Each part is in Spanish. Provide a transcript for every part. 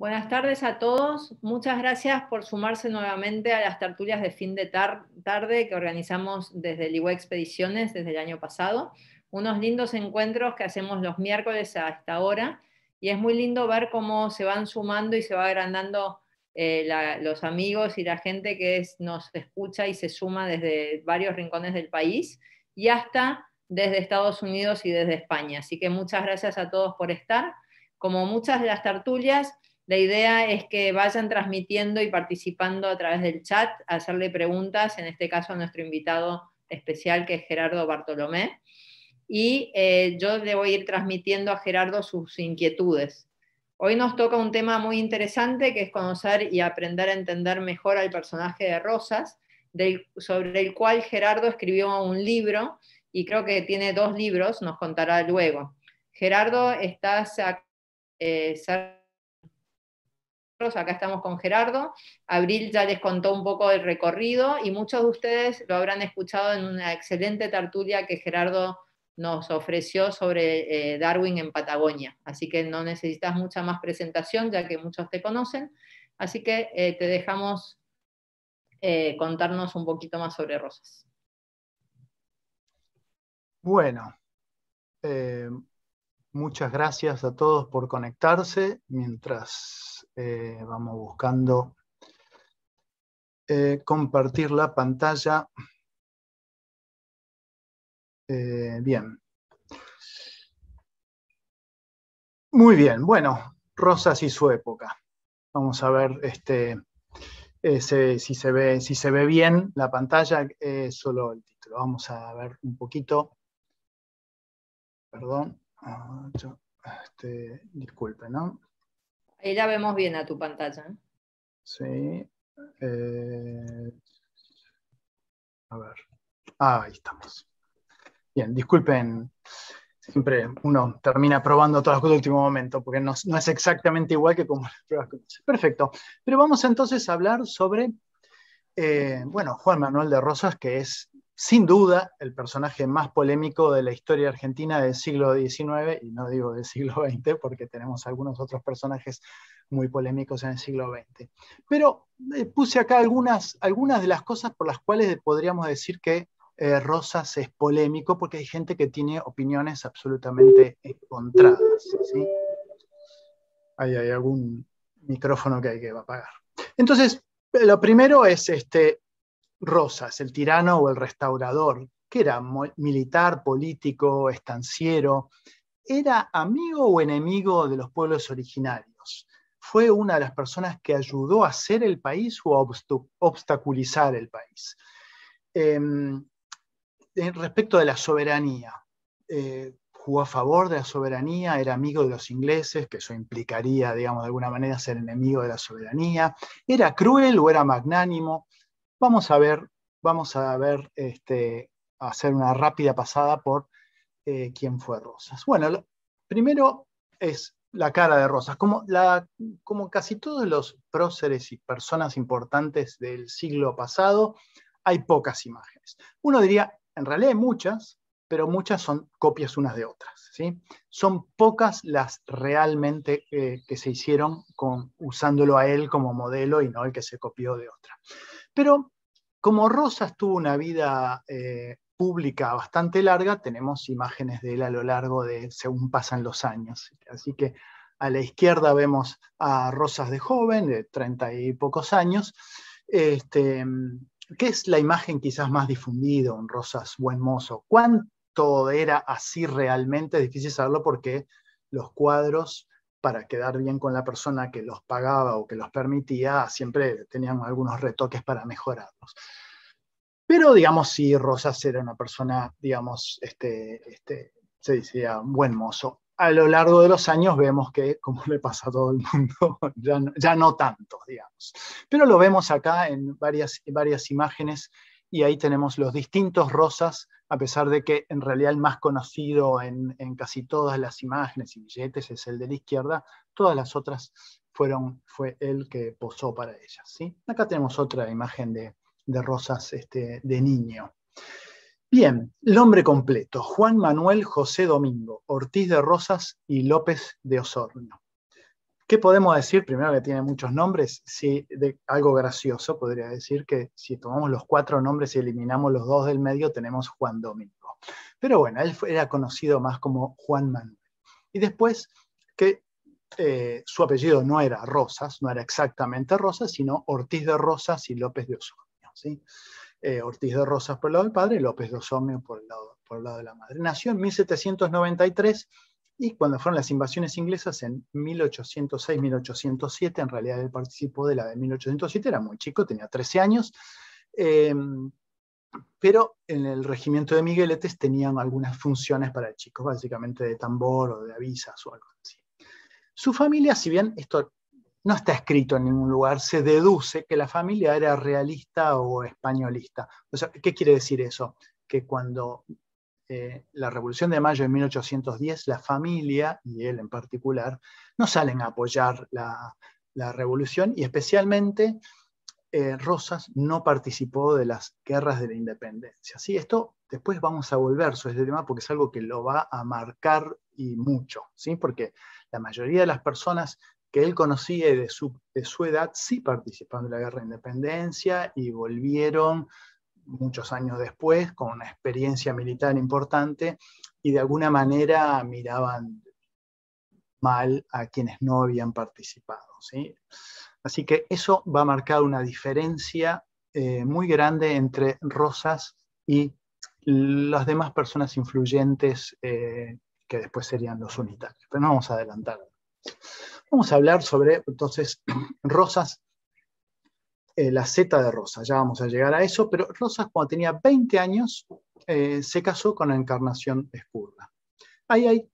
Buenas tardes a todos. Muchas gracias por sumarse nuevamente a las tertulias de fin de tarde que organizamos desde el IWA Expediciones desde el año pasado. Unos lindos encuentros que hacemos los miércoles hasta ahora, y es muy lindo ver cómo se van sumando y se va agrandando eh, los amigos y la gente que nos escucha y se suma desde varios rincones del país y hasta desde Estados Unidos y desde España. Así que muchas gracias a todos por estar. Como muchas de las tertulias, la idea es que vayan transmitiendo y participando a través del chat, hacerle preguntas, en este caso a nuestro invitado especial que es Gerardo Bartolomé. Y eh, yo le voy a ir transmitiendo a Gerardo sus inquietudes. Hoy nos toca un tema muy interesante que es conocer y aprender a entender mejor al personaje de Rosas, sobre el cual Gerardo escribió un libro y creo que tiene dos libros, nos contará luego. Gerardo, estás eh, acá estamos con Gerardo. Abril ya les contó un poco el recorrido y muchos de ustedes lo habrán escuchado en una excelente tertulia que Gerardo nos ofreció sobre eh, Darwin en Patagonia. Así que no necesitas mucha más presentación ya que muchos te conocen. Así que eh, te dejamos eh, contarnos un poquito más sobre Rosas. Bueno, Muchas gracias a todos por conectarse mientras eh, vamos buscando eh, compartir la pantalla. Eh, bien. Muy bien, bueno, Rosas y su época. Vamos a ver este, si, se ve, si se ve bien la pantalla, solo el título. Vamos a ver un poquito. Perdón. Ah, este, ¿no? Ahí la vemos bien a tu pantalla. ¿eh? Sí. Eh, a ver. Ah, ahí estamos. Bien, disculpen. Siempre uno termina probando todas las cosas último momento, porque no, es exactamente igual que como las pruebas que Perfecto. Pero vamos entonces a hablar sobre, eh, bueno, Juan Manuel de Rosas, que es sin duda, el personaje más polémico de la historia argentina del siglo XIX, y no digo del siglo XX, porque tenemos algunos otros personajes muy polémicos en el siglo XX. Pero eh, puse acá algunas, algunas de las cosas por las cuales podríamos decir que eh, Rosas es polémico, porque hay gente que tiene opiniones absolutamente encontradas. Ahí hay algún micrófono que hay que apagar. Entonces, lo primero es este, Rosas, el tirano o el restaurador, que era militar, político, estanciero, era amigo o enemigo de los pueblos originarios. Fue una de las personas que ayudó a hacer el país o a obstaculizar el país. Em, respecto de la soberanía, eh, jugó a favor de la soberanía, era amigo de los ingleses, que eso implicaría, digamos, de alguna manera ser enemigo de la soberanía, era cruel o era magnánimo, Vamos a ver, vamos a ver, este, hacer una rápida pasada por eh, quién fue Rosas. Bueno, primero es la cara de Rosas. Como, casi todos los próceres y personas importantes del siglo pasado, hay pocas imágenes. Uno diría, en realidad hay muchas, pero muchas son copias unas de otras. ¿sí? Son pocas las realmente eh, que se hicieron con, usándolo a él como modelo y no el que se copió de otra. Pero como Rosas tuvo una vida eh, pública bastante larga, tenemos imágenes de él a lo largo de según pasan los años. Así que a la izquierda vemos a Rosas de joven, de treinta y pocos años, este, que es la imagen quizás más difundida, un Rosas buen mozo. ¿Cuánto era así realmente? Es difícil saberlo porque los cuadros para quedar bien con la persona que los pagaba o que los permitía, siempre tenían algunos retoques para mejorarlos. Pero digamos, si Rosas era una persona, digamos, este, este, se decía buen mozo. A lo largo de los años vemos que, como le pasa a todo el mundo, ya no, tanto, digamos. Pero lo vemos acá en varias, en varias imágenes y ahí tenemos los distintos rosas, a pesar de que en realidad el más conocido en, casi todas las imágenes y billetes es el de la izquierda, todas las otras fueron, fue él que posó para ellas. ¿sí? Acá tenemos otra imagen de, rosas este, de niño. Bien, nombre completo, Juan Manuel José Domingo, Ortiz de Rosas y López de Osorno. ¿Qué podemos decir? Primero que tiene muchos nombres, algo gracioso podría decir que si tomamos los cuatro nombres y eliminamos los dos del medio, tenemos Juan Domingo. Pero bueno, él era conocido más como Juan Manuel. Y después que eh, su apellido no era Rosas, no era exactamente Rosas, sino Ortiz de Rosas y López de Osomio. Eh, Ortiz de Rosas por el lado del padre López de Osomio por lado, por el lado de la madre. Nació en 1793 y cuando fueron las invasiones inglesas en 1806-1807, en realidad él participó de la de 1807, era muy chico, tenía 13 años, eh, pero en el regimiento de Migueletes tenían algunas funciones para chicos, básicamente de tambor o de avisas o algo así. Su familia, si bien esto no está escrito en ningún lugar, se deduce que la familia era realista o españolista. O sea, ¿qué quiere decir eso? Que cuando eh, la Revolución de Mayo de 1810, la familia, y él en particular, no salen a apoyar la, revolución y especialmente eh, Rosas no participó de las guerras de la independencia. así Esto después vamos a volver sobre este tema porque es algo que lo va a marcar y mucho, ¿sí? porque la mayoría de las personas que él conocía de su, de su edad sí participaron de la guerra de independencia y volvieron muchos años después, con una experiencia militar importante, y de alguna manera miraban mal a quienes no habían participado. Así que eso va a marcar una diferencia eh, muy grande entre Rosas y las demás personas influyentes eh, que después serían los unitarios. Pero no vamos a adelantar. Vamos a hablar sobre, entonces, Rosas eh, la Z de Rosa, ya vamos a llegar a eso, pero Rosa cuando tenía 20 años eh, se casó con la encarnación escurda. Ahí hay un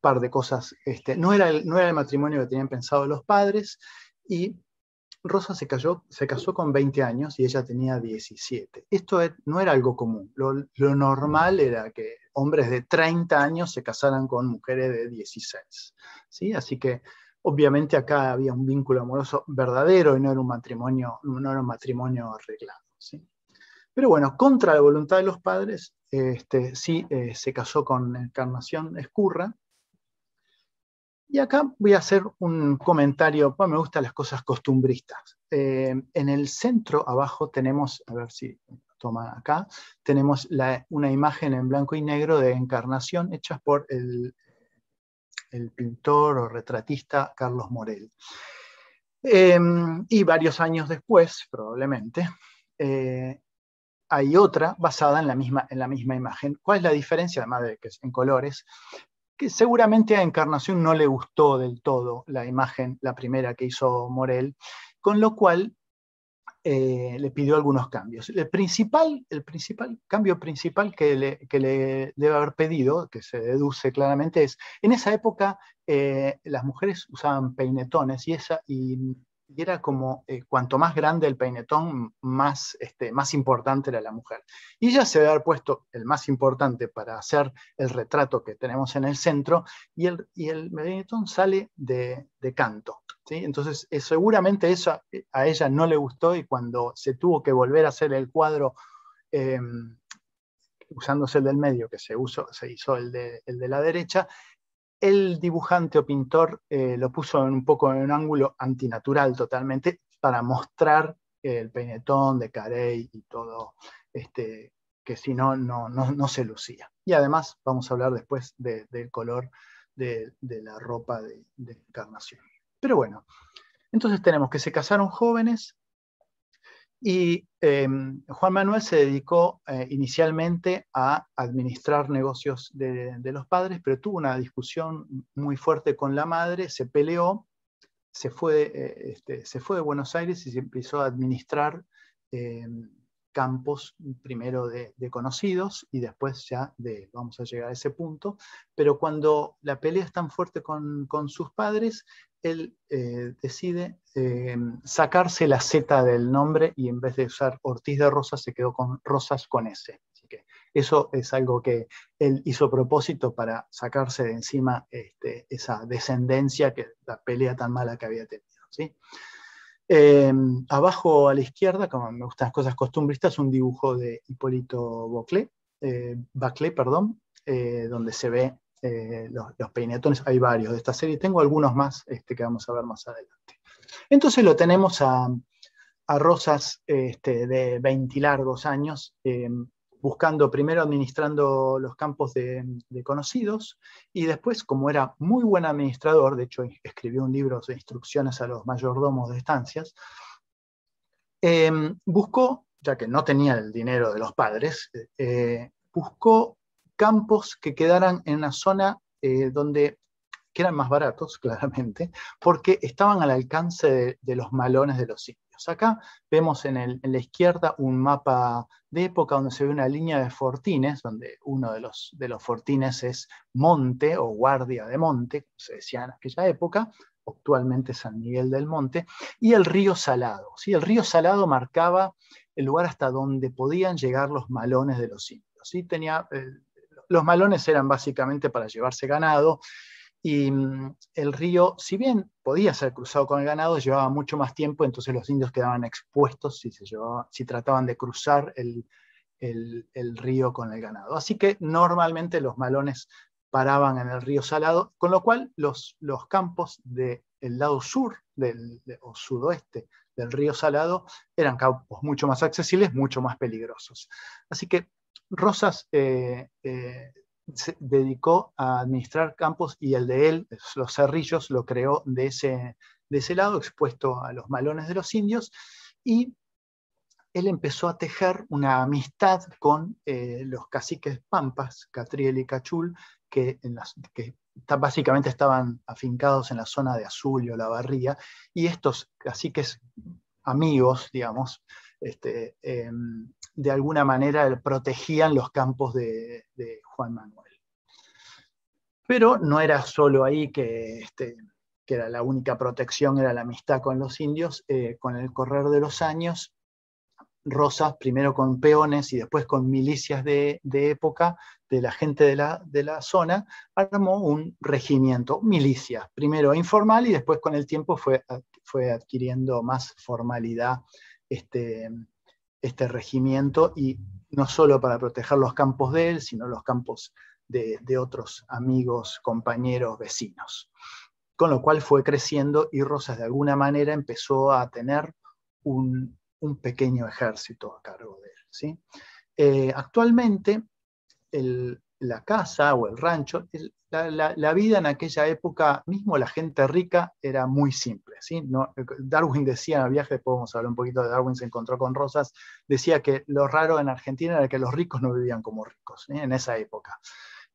par de cosas, este, no, era el, no era matrimonio que tenían pensado los padres y Rosa se, cayó, se casó con 20 años y ella tenía 17. Esto no era algo común. Lo, normal era que hombres de 30 años se casaran con mujeres de 16. ¿sí? Así que Obviamente acá había un vínculo amoroso verdadero y no era un matrimonio, no era un matrimonio arreglado. ¿sí? Pero bueno, contra la voluntad de los padres, este, sí eh, se casó con Encarnación Escurra. Y acá voy a hacer un comentario, pues me gustan las cosas costumbristas. Eh, en el centro abajo tenemos, a ver si toma acá, tenemos una imagen en blanco y negro de Encarnación hechas por el el pintor o retratista Carlos Morel. Em, y varios años después, probablemente, eh, hay otra basada en la, misma, en la misma imagen. ¿Cuál es la diferencia, además de que es en colores? Que seguramente a Encarnación no le gustó del todo la imagen, la primera que hizo Morel, con lo cual eh, le pidió algunos cambios. El principal, el principal cambio principal que le, que le, debe haber pedido, que se deduce claramente, es, en esa época eh, las mujeres usaban peinetones y, esa, y y era como eh, cuanto más grande el peinetón, más, este, más importante era la mujer. Y ella se a haber puesto el más importante para hacer el retrato que tenemos en el centro, y el, y el peinetón sale de, canto. Entonces, eh, seguramente eso eh, a, ella no le gustó, y cuando se tuvo que volver a hacer el cuadro, em, usándose el del medio, que se, usó, se hizo el de, el de la derecha, el dibujante o pintor eh, lo puso en un poco en un ángulo antinatural totalmente para mostrar el peinetón de Carey y todo, este, que si no, no, no, se lucía. Y además vamos a hablar después del color de, la ropa de, de encarnación. Pero bueno, entonces tenemos que se casaron jóvenes, y em, Juan Manuel se dedicó eh, inicialmente a administrar negocios de, los padres, pero tuvo una discusión muy fuerte con la madre, se peleó, se fue, eh, este, se fue de Buenos Aires y se empezó a administrar em, campos primero de, conocidos y después ya de, vamos a llegar a ese punto, pero cuando la pelea es tan fuerte con, sus padres, él eh, decide eh, sacarse la Z del nombre y en vez de usar Ortiz de Rosas se quedó con Rosas con S. Así que eso es algo que él hizo propósito para sacarse de encima este, esa descendencia, que la pelea tan mala que había tenido. Em, abajo a la izquierda, como me gustan las cosas costumbristas, un dibujo de Hipólito Boclé, eh, perdón, eh, donde se ve eh, los, los, peinetones. Hay varios de esta serie, tengo algunos más este, que vamos a ver más adelante. Entonces lo tenemos a, Rosas este, de 20 largos años, em, buscando primero administrando los campos de, conocidos y después, como era muy buen administrador, de hecho escribió un libro de instrucciones a los mayordomos de estancias, em, buscó, ya que no tenía el dinero de los padres, eh, buscó campos que quedaran en una zona eh, donde que eran más baratos, claramente, porque estaban al alcance de, los malones de los hijos. Acá vemos en, la izquierda un mapa de época donde se ve una línea de fortines, donde uno de los, de los fortines es monte o guardia de monte, se decía en aquella época, actualmente San Miguel del Monte, y el río Salado. ¿sí? El río Salado marcaba el lugar hasta donde podían llegar los malones de los indios. ¿sí? Tenía, eh, los malones eran básicamente para llevarse ganado y mm, el río, si bien podía ser cruzado con el ganado, llevaba mucho más tiempo, entonces los indios quedaban expuestos si, se si trataban de cruzar el, río con el ganado. Así que normalmente los malones paraban en el río Salado, con lo cual los, los campos del lado sur del, o sudoeste del río Salado eran campos mucho más accesibles, mucho más peligrosos. Así que Rosas eh, eh, se dedicó a administrar campos y el de él, los cerrillos, lo creó de ese, de ese lado, expuesto a los malones de los indios, y él empezó a tejer una amistad con eh, los caciques pampas, Catriel y Cachul, que, en las, que básicamente estaban afincados en la zona de y La Barría, y estos caciques amigos, digamos, este, em, de alguna manera protegían los campos de, Juan Manuel. Pero no era solo ahí que, este, que, era la única protección, era la amistad con los indios. Eh, con el correr de los años, Rosas, primero con peones y después con milicias de, época, de la gente de la, de la, zona, armó un regimiento, milicia primero informal y después con el tiempo fue, fue adquiriendo más formalidad este, este regimiento y no solo para proteger los campos de él, sino los campos de, otros amigos, compañeros, vecinos. Con lo cual fue creciendo y Rosas de alguna manera empezó a tener un, pequeño ejército a cargo de él. ¿sí? Eh, actualmente el, la casa o el rancho, la, vida en aquella época, mismo la gente rica, era muy simple. No, eh, Darwin decía en el viaje, después vamos a hablar un poquito de Darwin, se encontró con Rosas, decía que lo raro en Argentina era que los ricos no vivían como ricos en esa época,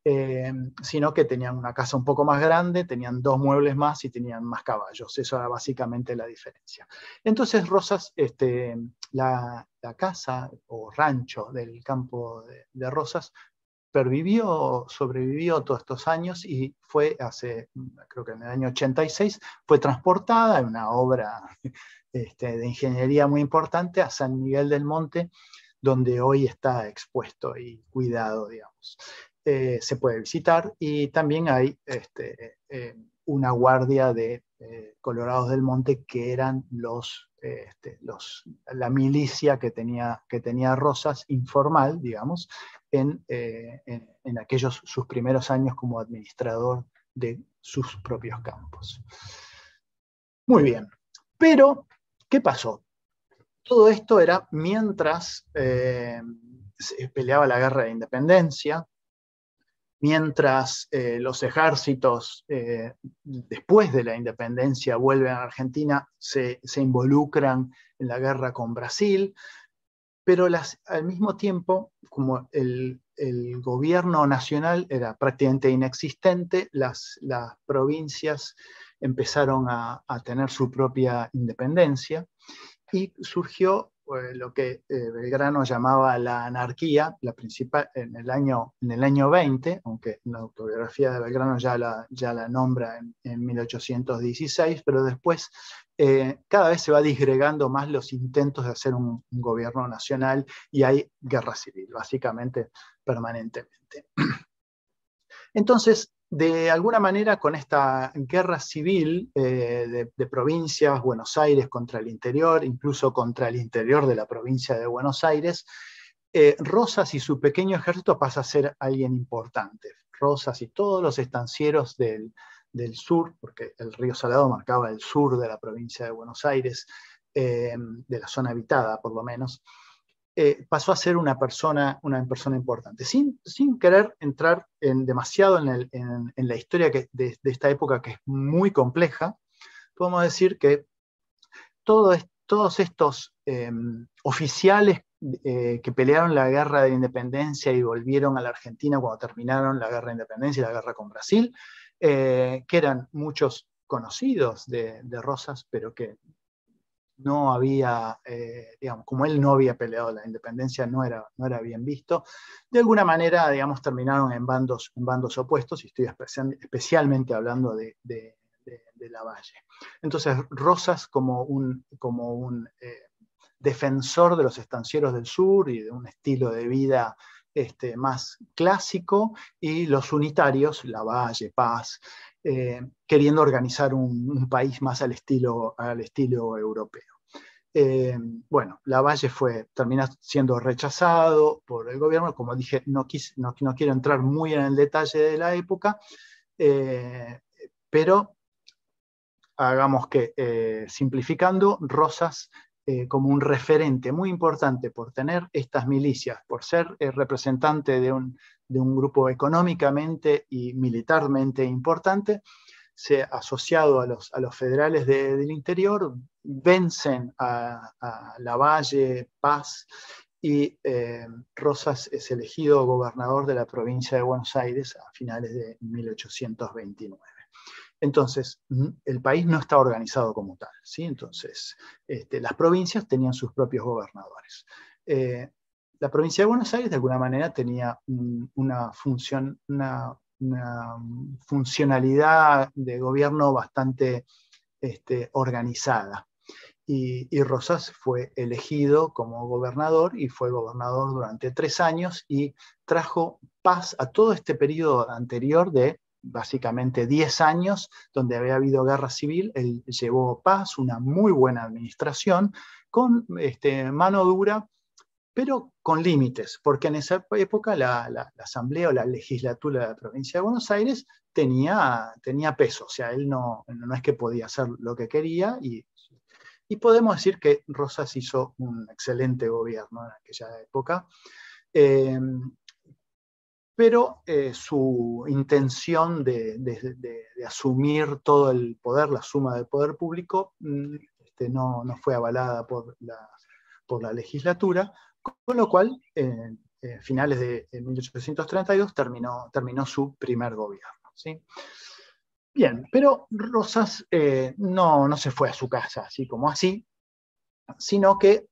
eh, sino que tenían una casa un poco más grande, tenían dos muebles más y tenían más caballos. Eso era básicamente la diferencia. Entonces Rosas, este, la, casa o rancho del campo de Rosas pervivió, sobrevivió todos estos años y fue hace, creo que en el año 86, fue transportada en una obra este, de ingeniería muy importante a San Miguel del Monte, donde hoy está expuesto y cuidado, digamos. Eh, se puede visitar y también hay este, eh, una guardia de eh, Colorados del Monte que eran los este, la milicia que tenía, que tenía Rosas, informal, digamos, eh, en, aquellos sus primeros años como administrador de sus propios campos. Muy bien, pero ¿qué pasó? Todo esto era mientras eh, se peleaba la guerra de independencia, mientras eh, los ejércitos, eh, después de la independencia, vuelven a Argentina, se, involucran en la guerra con Brasil, pero al mismo tiempo, como el, gobierno nacional era prácticamente inexistente, las, provincias empezaron a, tener su propia independencia y surgió lo que eh, Belgrano llamaba la anarquía, la principal en el año, en el año 20, aunque la autobiografía de Belgrano ya la, ya la nombra en, 1816, pero después eh, cada vez se va disgregando más los intentos de hacer un gobierno nacional y hay guerra civil, básicamente permanentemente. Entonces, de alguna manera con esta guerra civil eh, de, provincias, Buenos Aires contra el interior, incluso contra el interior de la provincia de Buenos Aires, eh, Rosas y su pequeño ejército pasa a ser alguien importante. Rosas y todos los estancieros del, sur, porque el río Salado marcaba el sur de la provincia de Buenos Aires, eh, de la zona habitada por lo menos, eh, pasó a ser una persona, una persona importante, sin, sin querer entrar en demasiado en, la historia que, de, esta época que es muy compleja, podemos decir que todos estos eh, oficiales eh, que pelearon la guerra de independencia y volvieron a la Argentina cuando terminaron la guerra de independencia y la guerra con Brasil, que eran muchos conocidos de, de Rosas, pero que no había, eh, digamos, como él no había peleado la independencia, no era, no era bien visto. De alguna manera, digamos, terminaron en bandos, en bandos opuestos, y estoy especialmente hablando de, de, de, Lavalle. Entonces, Rosas como un, como un eh, defensor de los estancieros del sur y de un estilo de vida este, más clásico y los unitarios, Lavalle, Paz, eh, queriendo organizar un, país más al estilo, al estilo europeo. Eh, bueno, Lavalle fue, termina siendo rechazado por el gobierno, como dije, no, no, quiero entrar muy en el detalle de la época, eh, pero hagamos que, simplificando, Rosas eh, como un referente muy importante por tener estas milicias, por ser eh, representante de un, grupo económicamente y militarmente importante, se ha asociado a los, a los federales del interior, vencen a, Lavalle, Paz, y eh, Rosas es elegido gobernador de la provincia de Buenos Aires a finales de 1829. Entonces, el país no está organizado como tal. ¿sí? Entonces, este, las provincias tenían sus propios gobernadores. Eh, la provincia de Buenos Aires, de alguna manera, tenía una, funcionalidad de gobierno bastante este, organizada. Y, y, Rosas fue elegido como gobernador y fue gobernador durante tres años y trajo paz a todo este periodo anterior de básicamente 10 años donde había habido guerra civil, él llevó paz, una muy buena administración, con este, mano dura, pero con límites, porque en esa época la, asamblea o la legislatura de la provincia de Buenos Aires tenía, tenía peso, o sea, él no, no es que podía hacer lo que quería y, podemos decir que Rosas hizo un excelente gobierno en aquella época. Eh, pero eh, su intención de, asumir todo el poder, la suma del poder público, mm, este, no, fue avalada por la, legislatura, con lo cual, a finales de 1832, terminó, su primer gobierno. Bien, pero Rosas eh, no, se fue a su casa así como así, sino que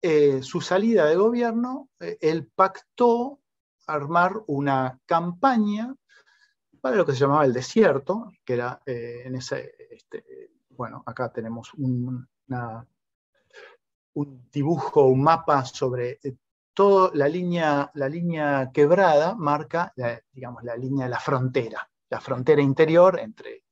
eh, su salida de gobierno, él pactó armar una campaña para lo que se llamaba el desierto, que era eh, en ese, este, bueno, acá tenemos un, dibujo, un mapa sobre eh, todo, toda la línea, la línea quebrada marca, la, digamos, la línea de la frontera, la frontera interior entre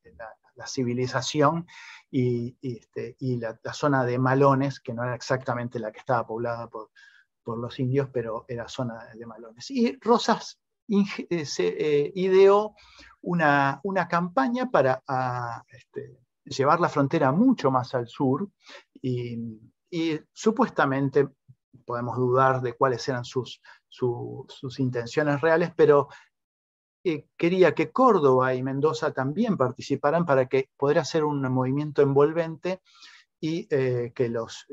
la, civilización y, este, la, zona de Malones, que no era exactamente la que estaba poblada por, por los indios, pero era zona de malones. Y Rosas eh, eh, ideó una, una, campaña para este, llevar la frontera mucho más al sur y, supuestamente podemos dudar de cuáles eran sus, sus intenciones reales, pero eh, quería que Córdoba y Mendoza también participaran para que pudiera ser un movimiento envolvente y que los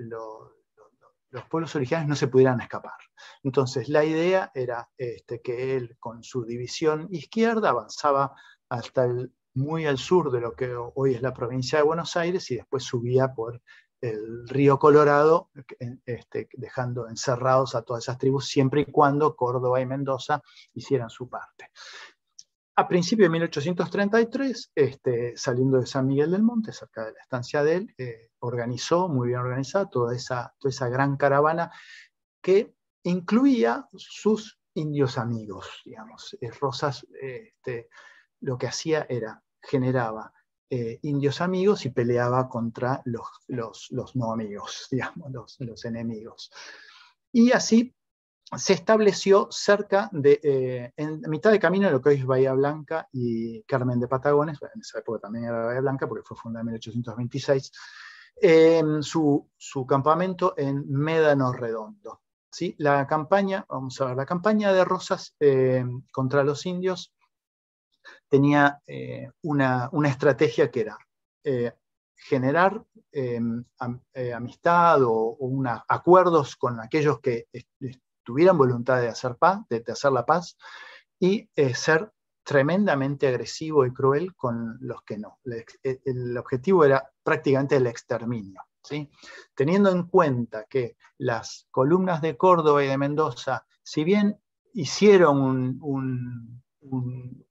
los pueblos originarios no se pudieran escapar. Entonces la idea era este, que él con su división izquierda avanzaba hasta muy al sur de lo que hoy es la provincia de Buenos Aires y después subía por el río Colorado, este, dejando encerrados a todas esas tribus, siempre y cuando Córdoba y Mendoza hicieran su parte a principios de 1833, este, saliendo de San Miguel del Monte, cerca de la estancia de él, eh, organizó, muy bien organizada, toda esa, esa gran caravana que incluía sus indios amigos, digamos. Eh, Rosas este, lo que hacía era, generaba eh, indios amigos y peleaba contra los, los, no amigos, digamos, los, los enemigos. Y así se estableció cerca de, eh, en mitad de camino de lo que hoy es Bahía Blanca y Carmen de Patagones, en esa época también era Bahía Blanca porque fue fundada en 1826, em, su, campamento en Médano Redondo. ¿sí? La campaña, vamos a ver, la campaña de Rosas em, contra los indios tenía eh, una, estrategia que era eh, generar em, amistad o, acuerdos con aquellos que tuvieran voluntad de hacer, paz, de, hacer la paz y eh, ser tremendamente agresivo y cruel con los que no. Eh, el, objetivo era prácticamente el exterminio. Teniendo en cuenta que las columnas de Córdoba y de Mendoza, si bien hicieron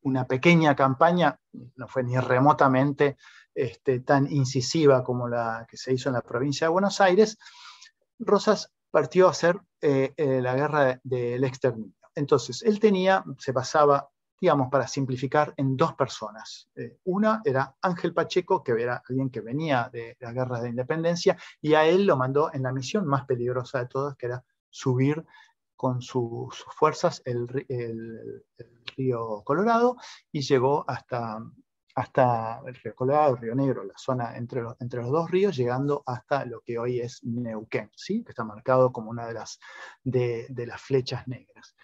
una pequeña campaña, no fue ni remotamente este, tan incisiva como la que se hizo en la provincia de Buenos Aires, Rosas partió a hacer eh, eh, la guerra del exterminio. Entonces, él tenía, se basaba, digamos, para simplificar, en dos personas. Eh, una era Ángel Pacheco, que era alguien que venía de la guerra de independencia, y a él lo mandó en la misión más peligrosa de todas, que era subir con sus fuerzas el, el río Colorado y llegó hasta hasta el río Colorado, el río Negro, la zona entre los, entre los dos ríos, llegando hasta lo que hoy es Neuquén, ¿sí? que está marcado como una de las, de, las flechas negras.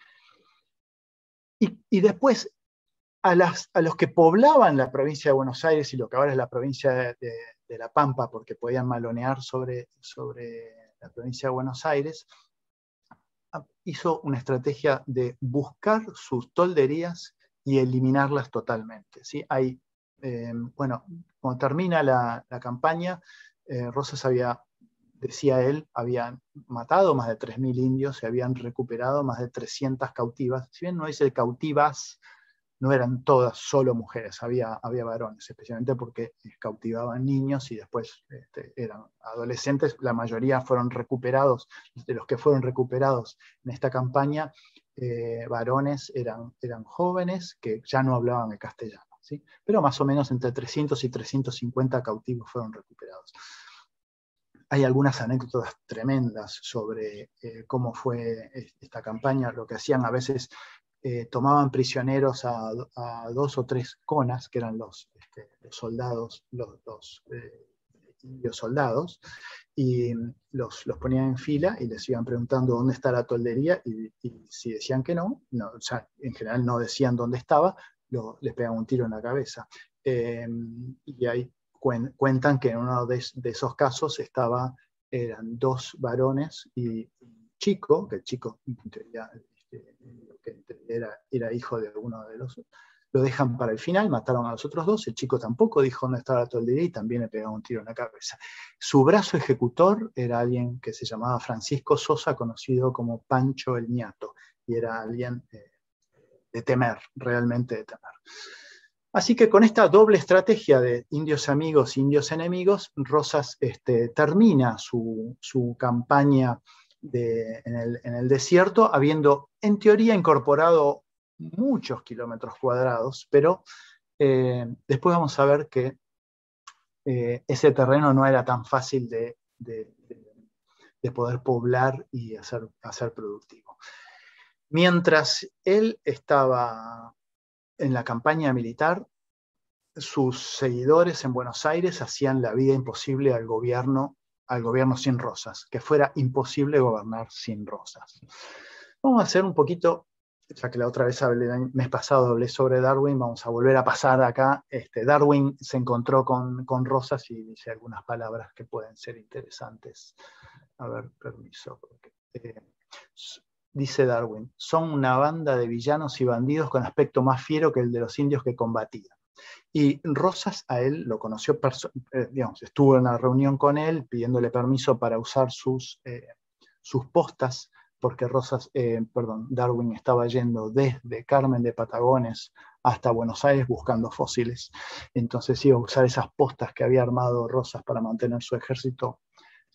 Y, después, a, las, a, los que poblaban la provincia de Buenos Aires y lo que ahora es la provincia de, La Pampa, porque podían malonear sobre, sobre la provincia de Buenos Aires, ah, hizo una estrategia de buscar sus tolderías y eliminarlas totalmente. Hay eh, bueno, cuando termina la, campaña, eh, Rosas había, decía él, habían matado más de 3.000 indios, se habían recuperado más de 300 cautivas. Si bien no dice cautivas, no eran todas solo mujeres, había, había varones, especialmente porque cautivaban niños y después este, eran adolescentes. La mayoría fueron recuperados, de los que fueron recuperados en esta campaña, eh, varones eran, eran jóvenes que ya no hablaban el castellano pero más o menos entre 300 y 350 cautivos fueron recuperados. Hay algunas anécdotas tremendas sobre eh, cómo fue eh, esta campaña, lo que hacían a veces, eh, tomaban prisioneros a, dos o tres conas, que eran los, este, soldados, los, dos soldados y los, ponían en fila y les iban preguntando dónde está la toldería y, si decían que no, no o sea, en general no decían dónde estaba, les pega un tiro en la cabeza. Eh, y ahí cuentan que en uno de, esos casos estaba, eran dos varones y un chico, que el chico este, era, era, hijo de uno de los lo dejan para el final, mataron a los otros dos, el chico tampoco dijo no estaba todo el día y también le pegaron un tiro en la cabeza. Su brazo ejecutor era alguien que se llamaba Francisco Sosa, conocido como Pancho el Niato, y era alguien eh, de temer, realmente de temer. Así que con esta doble estrategia de indios amigos, indios enemigos, Rosas este, termina su, campaña en, el, desierto, habiendo en teoría incorporado muchos kilómetros cuadrados, pero eh, después vamos a ver que eh, ese terreno no era tan fácil de, de poder poblar y hacer, hacer productivo. Mientras él estaba en la campaña militar, sus seguidores en Buenos Aires hacían la vida imposible al gobierno, al gobierno sin rosas, que fuera imposible gobernar sin rosas. Vamos a hacer un poquito, ya que la otra vez hablé, el mes pasado hablé sobre Darwin, vamos a volver a pasar acá. Este, Darwin se encontró con, rosas y dice algunas palabras que pueden ser interesantes. A ver, permiso. Eh, dice Darwin, son una banda de villanos y bandidos con aspecto más fiero que el de los indios que combatían. Y Rosas a él lo conoció, eh, estuvo en la reunión con él pidiéndole permiso para usar sus, eh, sus postas, porque Rosas, eh, perdón, Darwin estaba yendo desde Carmen de Patagones hasta Buenos Aires buscando fósiles. Entonces iba a usar esas postas que había armado Rosas para mantener su ejército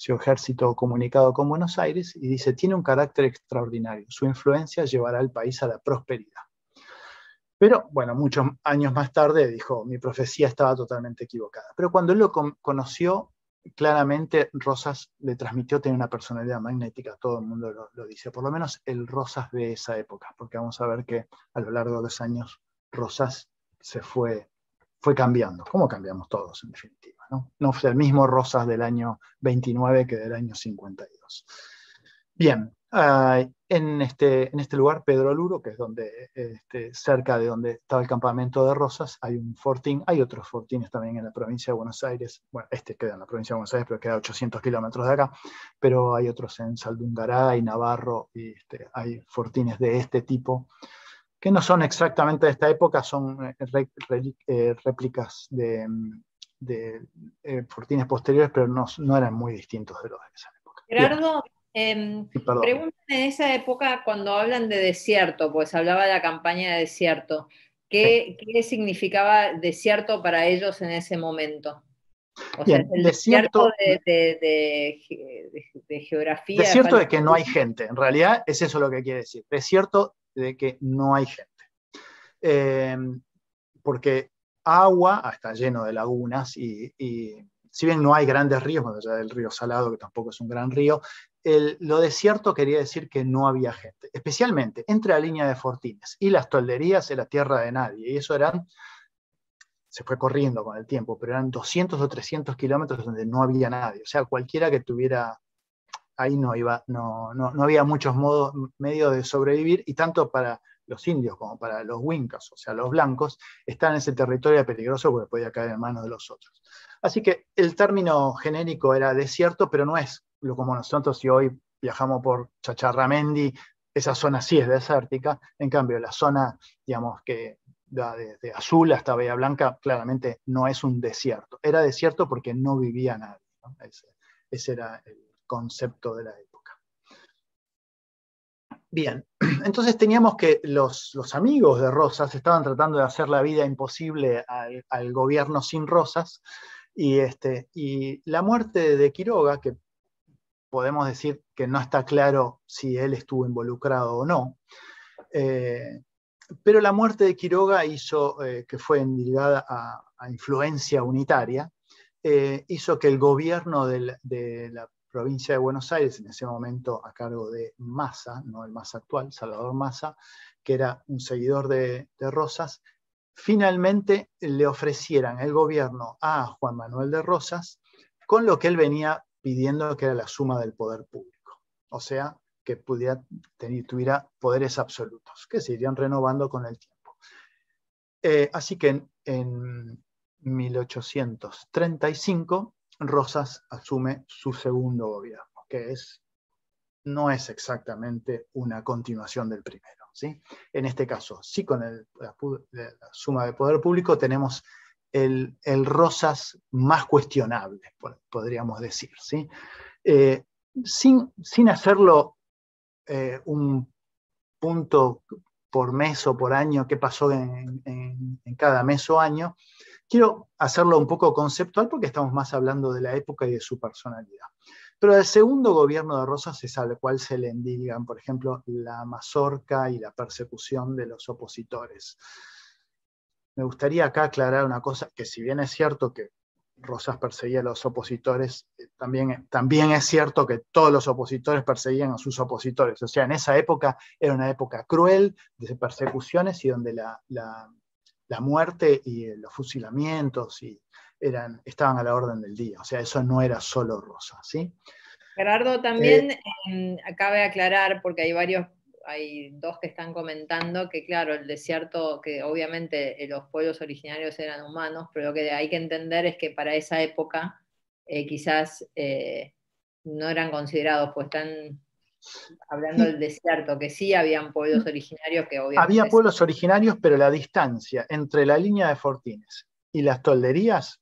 su ejército comunicado con Buenos Aires y dice, tiene un carácter extraordinario, su influencia llevará al país a la prosperidad. Pero bueno, muchos años más tarde dijo, mi profecía estaba totalmente equivocada. Pero cuando él lo conoció, claramente Rosas le transmitió tiene una personalidad magnética, todo el mundo lo, dice, por lo menos el Rosas de esa época, porque vamos a ver que a lo largo de los años Rosas se fue, fue cambiando, como cambiamos todos en definitiva. ¿no? fue el mismo Rosas del año 29 que del año 52. Bien, en, este, en este lugar, Pedro Luro, que es donde, este, cerca de donde estaba el campamento de Rosas, hay un fortín, hay otros fortines también en la provincia de Buenos Aires, bueno, este queda en la provincia de Buenos Aires, pero queda a 800 kilómetros de acá, pero hay otros en Saldungaray, Navarro, y este, hay fortines de este tipo, que no son exactamente de esta época, son eh, eh, réplicas de, mm, de eh, fortines posteriores, pero no, eran muy distintos de los de esa época. Gerardo, em, preguntan en esa época cuando hablan de desierto, pues hablaba de la campaña de desierto, ¿qué, significaba desierto para ellos en ese momento? O sea, el desierto, de, de, geografía. de que no hay gente, en realidad es eso lo que quiere decir. cierto de que no hay gente. Em, porque agua, ah, está lleno de lagunas y, si bien no hay grandes ríos, más allá del río Salado, que tampoco es un gran río, lo desierto quería decir que no había gente. Especialmente entre la línea de Fortines y las tolderías era tierra de nadie. Y eso eran, se fue corriendo con el tiempo, pero eran 200 o 300 kilómetros donde no había nadie. O sea, cualquiera que tuviera, ahí no, iba, no, no, había muchos modos, medios de sobrevivir. Y tanto para los indios como para los wincas, o sea, los blancos, están en ese territorio peligroso porque podía caer en manos de los otros. Así que el término genérico era desierto, pero no es lo como nosotros si hoy viajamos por Chacharramendi, esa zona sí es desértica, en cambio la zona, digamos, que da desde Azul hasta Bahía Blanca, claramente no es un desierto. Era desierto porque no vivía nadie. ese era el concepto de la época. Bien, entonces teníamos que los, amigos de Rosas estaban tratando de hacer la vida imposible al, gobierno sin Rosas y, este, y la muerte de Quiroga, que podemos decir que no está claro si él estuvo involucrado o no, eh, pero la muerte de Quiroga hizo eh, que fue endilgada a, a influencia unitaria, eh, hizo que el gobierno de de la provincia de Buenos Aires, en ese momento a cargo de Massa, no el Massa actual, Salvador Massa, que era un seguidor de, Rosas, finalmente le ofrecieran el gobierno a Juan Manuel de Rosas con lo que él venía pidiendo que era la suma del poder público, o sea, que pudiera tener, tuviera poderes absolutos, que se irían renovando con el tiempo. Eh, así que en 1835 Rosas asume su segundo gobierno, que es, no es exactamente una continuación del primero. ¿sí? En este caso, sí con la, suma de poder público tenemos el, Rosas más cuestionable, podríamos decir. ¿sí? Eh, sin, hacerlo eh, un punto por mes o por año, qué pasó en, cada mes o año. Quiero hacerlo un poco conceptual porque estamos más hablando de la época y de su personalidad. Pero el segundo gobierno de Rosas es al cual se le endilgan, por ejemplo, la mazorca y la persecución de los opositores. Me gustaría acá aclarar una cosa que si bien es cierto que Rosas perseguía a los opositores, eh, también, eh, también es cierto que todos los opositores perseguían a sus opositores. O sea, en esa época era una época cruel de persecuciones y donde la, muerte y eh, los fusilamientos y eran, estaban a la orden del día. O sea, eso no era solo Rosas. ¿sí? Gerardo, también acabe em, de aclarar, porque hay varios hay dos que están comentando que, claro, el desierto, que obviamente eh, los pueblos originarios eran humanos, pero lo que hay que entender es que para esa época eh, quizás eh, no eran considerados, pues están hablando del desierto, que sí habían pueblos originarios que obviamente... Había pueblos originarios, pero la distancia entre la línea de Fortines y las tolderías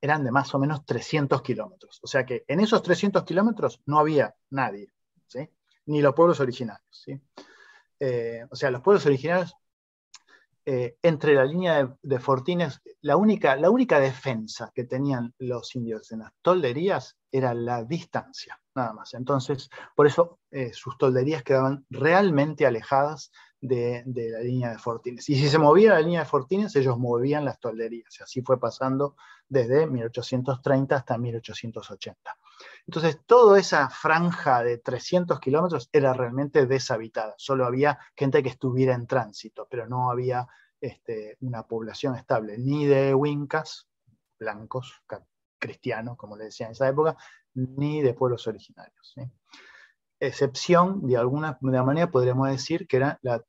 eran de más o menos 300 kilómetros. O sea que en esos 300 kilómetros no había nadie. ¿sí? ni los pueblos originarios. ¿sí? Eh, o sea, los pueblos originarios, eh, entre la línea de, Fortines, la única, la única defensa que tenían los indios en las tolderías era la distancia, nada más. Entonces, por eso eh, sus tolderías quedaban realmente alejadas de, la línea de Fortines. Y si se movía la línea de Fortines, ellos movían las tolderías. Y así fue pasando desde 1830 hasta 1880. Entonces, toda esa franja de 300 kilómetros era realmente deshabitada. Solo había gente que estuviera en tránsito, pero no había este, una población estable, ni de huincas, blancos, cristianos, como le decían en esa época, ni de pueblos originarios excepción, de alguna manera podríamos decir, que eran las,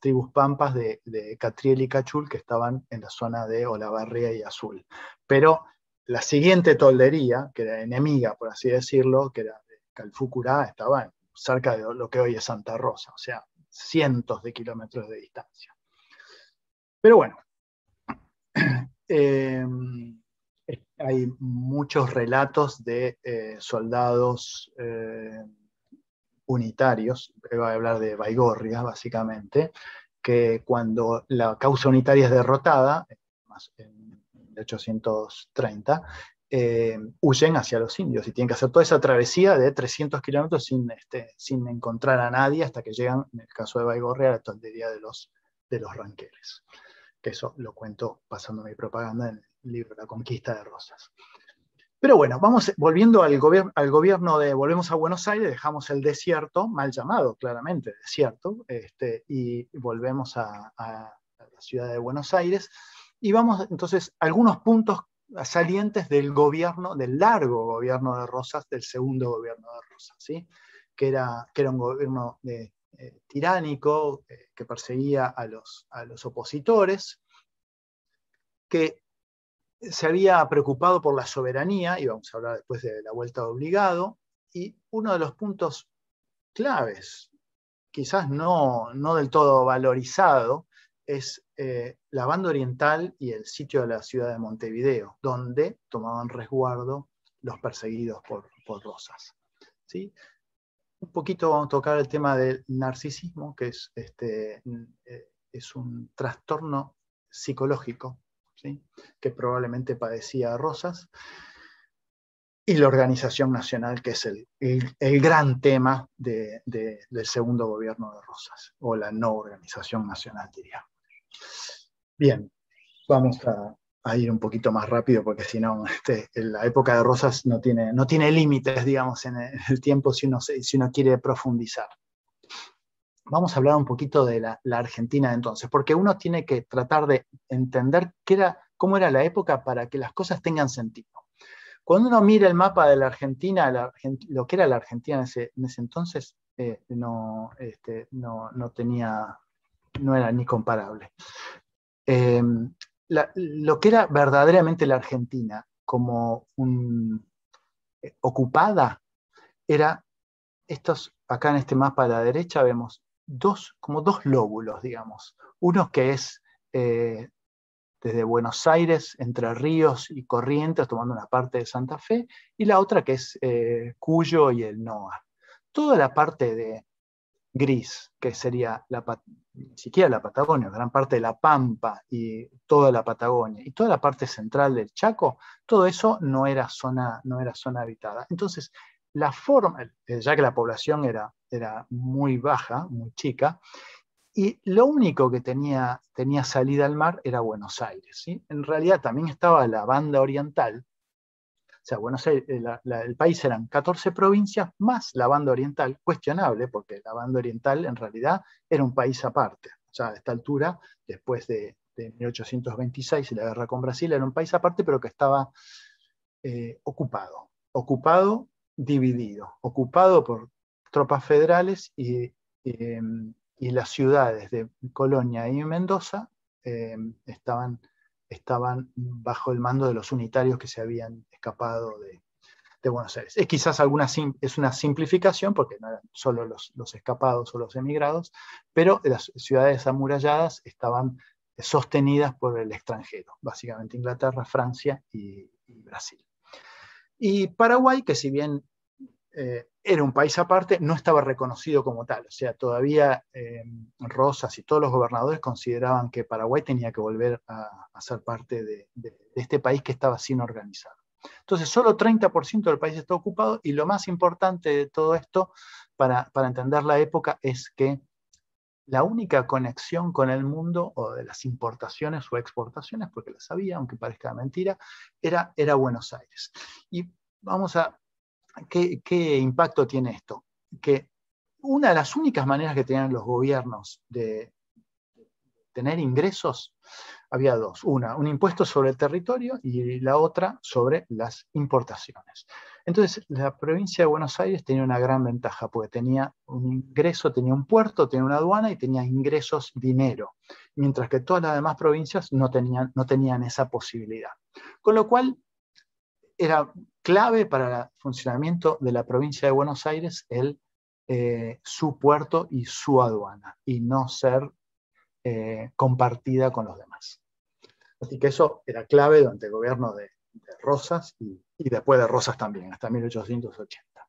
tribus pampas de, Catriel y Cachul que estaban en la zona de Olavarría y Azul. Pero la siguiente toldería, que era enemiga, por así decirlo, que era Calfucurá, estaba cerca de lo que hoy es Santa Rosa, o sea, cientos de kilómetros de distancia. Pero bueno, em, hay muchos relatos de eh, soldados eh, unitarios, eh, voy a hablar de Baigorria básicamente, que cuando la causa unitaria es derrotada, más en 1830, huyen hacia los indios y tienen que hacer toda esa travesía de 300 kilómetros sin, este, sin encontrar a nadie hasta que llegan, en el caso de Baigorria, a la tontería de los, de los ranqueles. Que eso lo cuento pasando mi propaganda en el libro La Conquista de Rosas. Pero bueno, vamos volviendo al, gobierno al, gobierno de, volvemos a Buenos Aires, dejamos el desierto, mal llamado claramente desierto, este, y volvemos a, la ciudad de Buenos Aires. Y vamos entonces a algunos puntos salientes del gobierno, del largo gobierno de Rosas, del segundo gobierno de Rosas, ¿sí? que, era, que era un gobierno de, eh, eh, tiránico eh, que perseguía a los, a los opositores, que se había preocupado por la soberanía, y vamos a hablar después de la vuelta de obligado, y uno de los puntos claves, quizás no, del todo valorizado, es eh, la banda oriental y el sitio de la ciudad de Montevideo, donde tomaban resguardo los perseguidos por, por Rosas. ¿sí? Un poquito vamos a tocar el tema del narcisismo, que es, este, eh, es un trastorno psicológico que probablemente padecía Rosas, y la organización nacional, que es el, gran tema del segundo gobierno de Rosas, o la no organización nacional, diría. Bien, vamos a, ir un poquito más rápido porque si no, este, la época de Rosas no tiene, no tiene límites, digamos, en el tiempo si uno, si uno quiere profundizar vamos a hablar un poquito de la, Argentina entonces, porque uno tiene que tratar de entender cómo era la época para que las cosas tengan sentido. Cuando uno mira el mapa de la Argentina, lo que era la Argentina en ese, entonces eh, este, no, no, tenía, no era ni comparable. Em, lo que era verdaderamente la Argentina como eh, ocupada era estos, acá en este mapa a la derecha vemos dos, como dos lóbulos, digamos. Uno que es eh, desde Buenos Aires, Entre Ríos y Corrientes, tomando una parte de Santa Fe, y la otra que es eh, Cuyo y el NOA. Toda la parte de gris, que sería la, ni siquiera la Patagonia, gran parte de la Pampa y toda la Patagonia, y toda la parte central del Chaco, todo eso no era zona, no era zona habitada. Entonces, la forma, eh, ya que la población era, era muy baja, muy chica, y lo único que tenía, tenía salida al mar era Buenos Aires. En realidad también estaba la banda oriental, o sea, Buenos Aires, eh, el país eran 14 provincias más la banda oriental, cuestionable, porque la banda oriental en realidad era un país aparte. O sea, a esta altura, después de, 1826 y la guerra con Brasil, era un país aparte, pero que estaba eh, ocupado, ocupado dividido, ocupado por tropas federales em, y, las ciudades de Colonia y Mendoza em, estaban, estaban, bajo el mando de los unitarios que se habían escapado de, Buenos Aires. Es quizás alguna es una simplificación, porque no eran solo los, escapados o los emigrados, pero las ciudades amuralladas estaban sostenidas por el extranjero, básicamente Inglaterra, Francia y Brasil. Y Paraguay, que si bien eh, era un país aparte, no estaba reconocido como tal. O sea, todavía eh, Rosas y todos los gobernadores consideraban que Paraguay tenía que volver a, ser parte de, este país que estaba sin organizar. Entonces, solo 30% del país está ocupado y lo más importante de todo esto para, para entender la época es que la única conexión con el mundo o de las importaciones o exportaciones, porque la sabía, aunque parezca mentira, era, Buenos Aires. Y vamos a, ¿qué, ¿qué impacto tiene esto? Que una de las únicas maneras que tenían los gobiernos de tener ingresos, había dos. Una, un impuesto sobre el territorio y la otra sobre las importaciones. Entonces, la provincia de Buenos Aires tenía una gran ventaja, porque tenía un ingreso, tenía un puerto, tenía una aduana y tenía ingresos dinero, mientras que todas las demás provincias no tenían, no tenían esa posibilidad. Con lo cual, era clave para el funcionamiento de la provincia de Buenos Aires el, eh, su puerto y su aduana, y no ser eh, compartida con los demás. Así que eso era clave durante el gobierno de, de Rosas y, después de Rosas también, hasta 1880.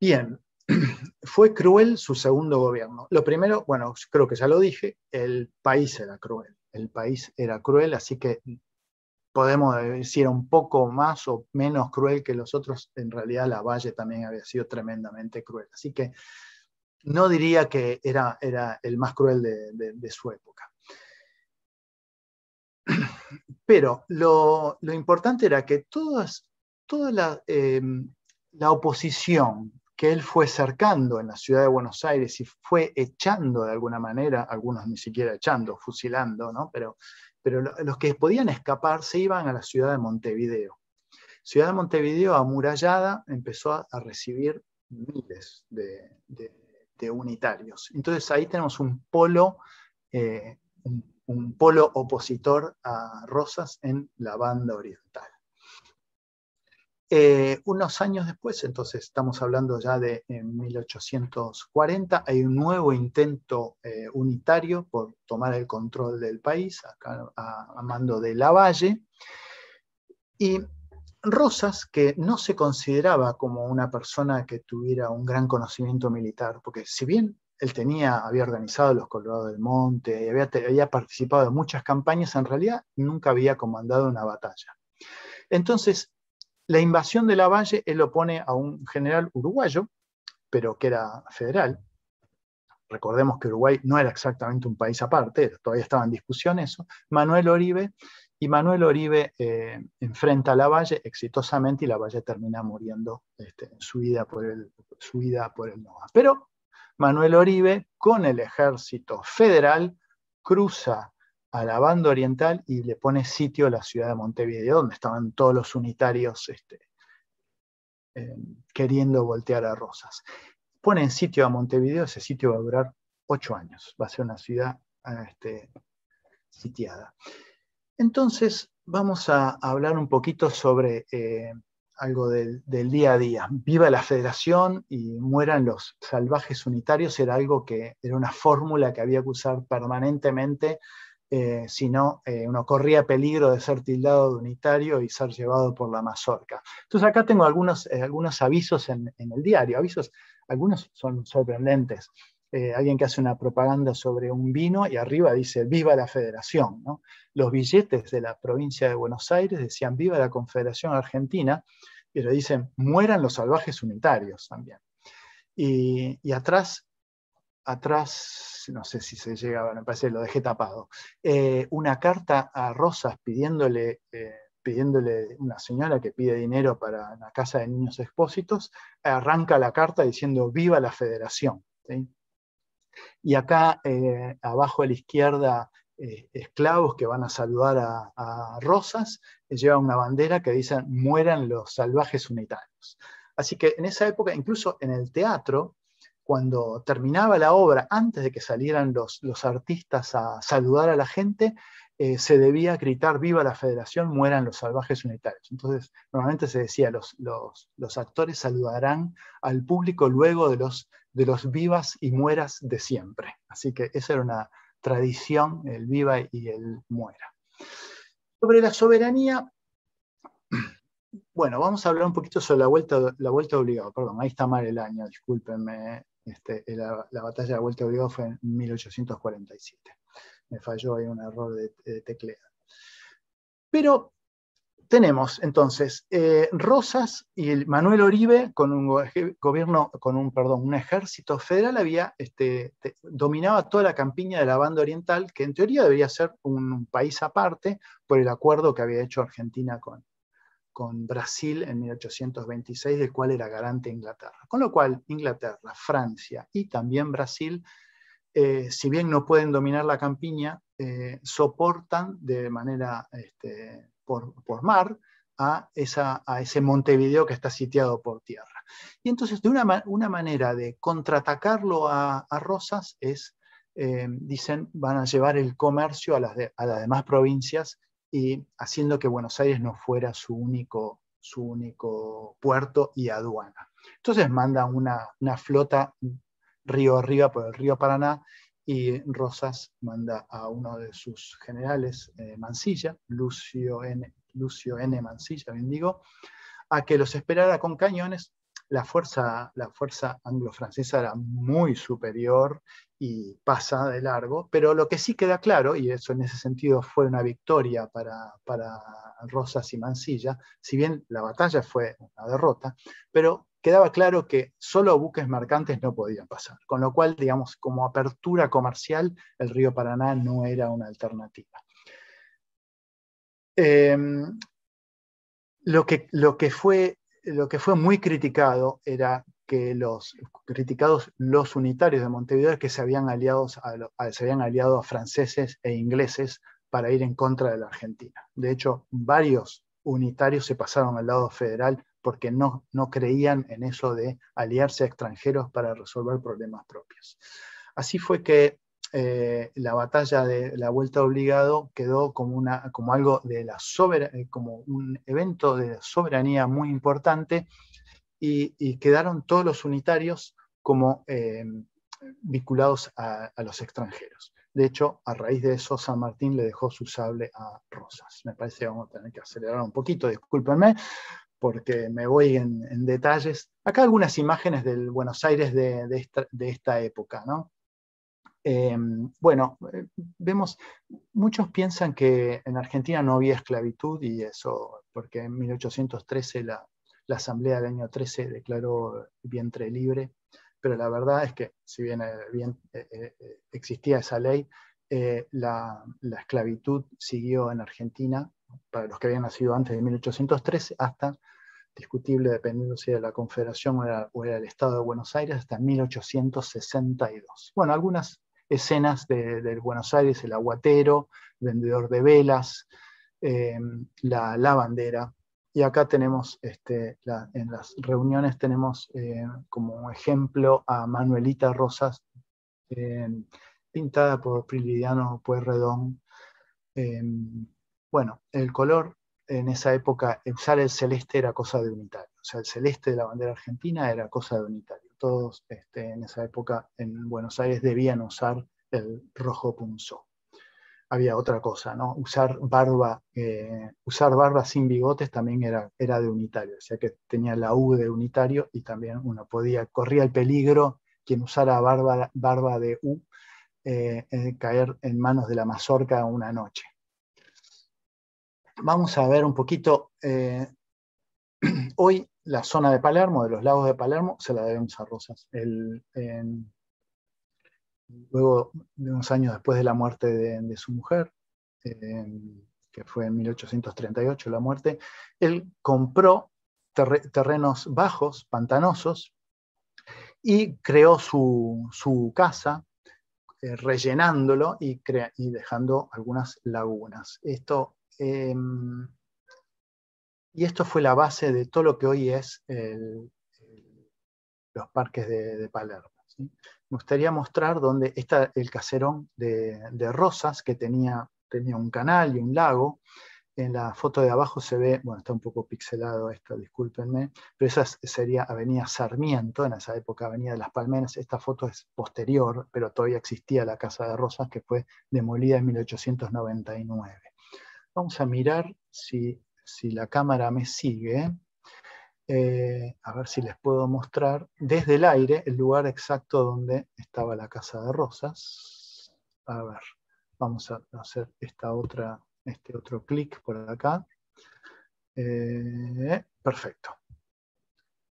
Bien, fue cruel su segundo gobierno. Lo primero, bueno, creo que ya lo dije, el país era cruel. El país era cruel, así que podemos decir un poco más o menos cruel que los otros. En realidad, la Valle también había sido tremendamente cruel. Así que no diría que era, era el más cruel de su época. Pero lo, importante era que todas, toda em, la, oposición que él fue cercando en la ciudad de Buenos Aires y fue echando de alguna manera, algunos ni siquiera echando, fusilando, pero, pero los que podían escapar se iban a la ciudad de Montevideo. Ciudad de Montevideo amurallada empezó a, recibir miles de, unitarios. Entonces ahí tenemos un polo, eh, un polo opositor a Rosas en la banda oriental. Eh, unos años después, entonces estamos hablando ya de 1840, hay un nuevo intento eh, unitario por tomar el control del país, a mando de Lavalle, y Rosas, que no se consideraba como una persona que tuviera un gran conocimiento militar, porque si bien él tenía, había organizado los Colorados del Monte, había, participado en muchas campañas, en realidad nunca había comandado una batalla. Entonces, la invasión de la Valle, él lo pone a un general uruguayo, pero que era federal. Recordemos que Uruguay no era exactamente un país aparte, todavía estaba en discusión eso. Manuel Oribe, y Manuel Oribe eh, enfrenta a La Valle exitosamente y La Valle termina muriendo este, en su vida por el, su vida por el NOA. Pero Manuel Oribe, con el ejército federal, cruza a la banda oriental y le pone sitio a la ciudad de Montevideo, donde estaban todos los unitarios este, eh, queriendo voltear a Rosas. Pone sitio a Montevideo, ese sitio va a durar ocho años, va a ser una ciudad este, sitiada. Entonces, vamos a hablar un poquito sobre eh, algo del, día a día. Viva la federación y mueran los salvajes unitarios era algo que era una fórmula que había que usar permanentemente, eh, si no, eh, uno corría peligro de ser tildado de unitario y ser llevado por la mazorca. Entonces acá tengo algunos, eh, algunos avisos en, el diario, avisos, algunos son sorprendentes. Eh, alguien que hace una propaganda sobre un vino y arriba dice viva la federación. Los billetes de la provincia de Buenos Aires decían viva la Confederación Argentina, pero dicen mueran los salvajes unitarios también. Y, atrás, atrás, no sé si se llegaba, me parece que lo dejé tapado, eh, una carta a Rosas pidiéndole... Eh, pidiéndole una señora que pide dinero para la casa de niños expósitos, arranca la carta diciendo viva la federación. Y acá eh, abajo a la izquierda, eh, esclavos que van a saludar a, Rosas, eh, llevan una bandera que dice mueran los salvajes unitarios. Así que en esa época, incluso en el teatro, cuando terminaba la obra, antes de que salieran los, los artistas a saludar a la gente, eh, se debía gritar viva la federación, mueran los salvajes unitarios. Entonces, normalmente se decía, los, los, actores saludarán al público luego de los, de los vivas y mueras de siempre. Así que esa era una tradición, el viva y el muera. Sobre la soberanía, bueno, vamos a hablar un poquito sobre la vuelta, la vuelta obligada, perdón, ahí está mal el año, discúlpenme, este, la, la, batalla de la vuelta obligada fue en 1847 me falló ahí un error de, teclea. Pero tenemos entonces eh, Rosas y el Manuel Oribe con un gobierno, con un, perdón, un ejército federal había, este, dominaba toda la campiña de la banda oriental, que en teoría debería ser un, país aparte por el acuerdo que había hecho Argentina con, con Brasil en 1826, del cual era garante Inglaterra. Con lo cual, Inglaterra, Francia y también Brasil eh, si bien no pueden dominar la campiña, eh, soportan de manera este, por, mar a, ese Montevideo que está sitiado por tierra. Y entonces, de una, manera de contraatacarlo a, Rosas es, eh, dicen, van a llevar el comercio a las, demás provincias y haciendo que Buenos Aires no fuera su único, puerto y aduana. Entonces manda una flota río arriba por el río Paraná y Rosas manda a uno de sus generales, eh, Mancilla, Lucio N. Lucio N. Mansilla, bien digo, a que los esperara con cañones. La fuerza, la fuerza anglo-francesa era muy superior y pasa de largo, pero lo que sí queda claro, y eso en ese sentido fue una victoria para, para Rosas y Mancilla, si bien la batalla fue una derrota, pero quedaba claro que solo buques mercantes no podían pasar, con lo cual, digamos, como apertura comercial, el río Paraná no era una alternativa. Em, lo, que, lo, que fue, lo que fue muy criticado era que los criticados los unitarios de Montevideo que se habían, se habían aliado a franceses e ingleses para ir en contra de la Argentina. De hecho, varios unitarios se pasaron al lado federal porque no, no creían en eso de aliarse a extranjeros para resolver problemas propios. Así fue que eh, la batalla de la vuelta obligado quedó como, una, como algo de la eh, como un evento de soberanía muy importante y, quedaron todos los unitarios como eh, vinculados a, a, los extranjeros. De hecho, a raíz de eso, San Martín le dejó su sable a Rosas. Me parece que vamos a tener que acelerar un poquito, discúlpenme, porque me voy en, detalles. Acá algunas imágenes del Buenos Aires de, esta, época. Em, bueno, eh, vemos, muchos piensan que en Argentina no había esclavitud y eso, porque en 1813 la, Asamblea del año 13 declaró vientre libre, pero la verdad es que si bien, eh, eh, existía esa ley, la, la, esclavitud siguió en Argentina, para los que habían nacido antes de 1813, hasta discutible dependiendo si era la Confederación o era, el Estado de Buenos Aires, hasta 1862. Bueno, algunas escenas del Buenos Aires, el aguatero, vendedor de velas, eh, la, lavandera bandera. Y acá tenemos, este, en las reuniones tenemos eh, como ejemplo a Manuelita Rosas, eh, pintada por Prilidiano Pueyrredón. bueno, el color en esa época usar eh, el celeste era cosa de unitario, o sea, el celeste de la bandera argentina era cosa de unitario. Todos este, en esa época en Buenos Aires debían usar el rojo punzó. Había otra cosa, ¿no? Usar barba, eh, usar barba sin bigotes también era, era de unitario, o sea que tenía la U de unitario y también uno podía, corría el peligro quien usara barba, barba de U, eh, caer en manos de la mazorca una noche vamos a ver un poquito. Eh, hoy la zona de Palermo, de los lagos de Palermo, se la debemos a Rosas. luego de unos años después de la muerte de, su mujer, em, que fue en 1838 la muerte, él compró terrenos bajos, pantanosos, y creó su, casa eh, rellenándolo y, y, dejando algunas lagunas. Esto Em, y esto fue la base de todo lo que hoy es los parques de, Palermo. Me gustaría mostrar dónde está el caserón de, Rosas, que tenía, tenía un canal y un lago. En la foto de abajo se ve, bueno, está un poco pixelado esto, discúlpenme, pero esa sería Avenida Sarmiento, en esa época Avenida de las Palmeras. Esta foto es posterior, pero todavía existía la Casa de Rosas, que fue demolida en 1899. Vamos a mirar si, la cámara me sigue. Eh, a ver si les puedo mostrar desde el aire el lugar exacto donde estaba la casa de rosas. A ver, vamos a hacer esta otra, este otro clic por acá. Eh, perfecto.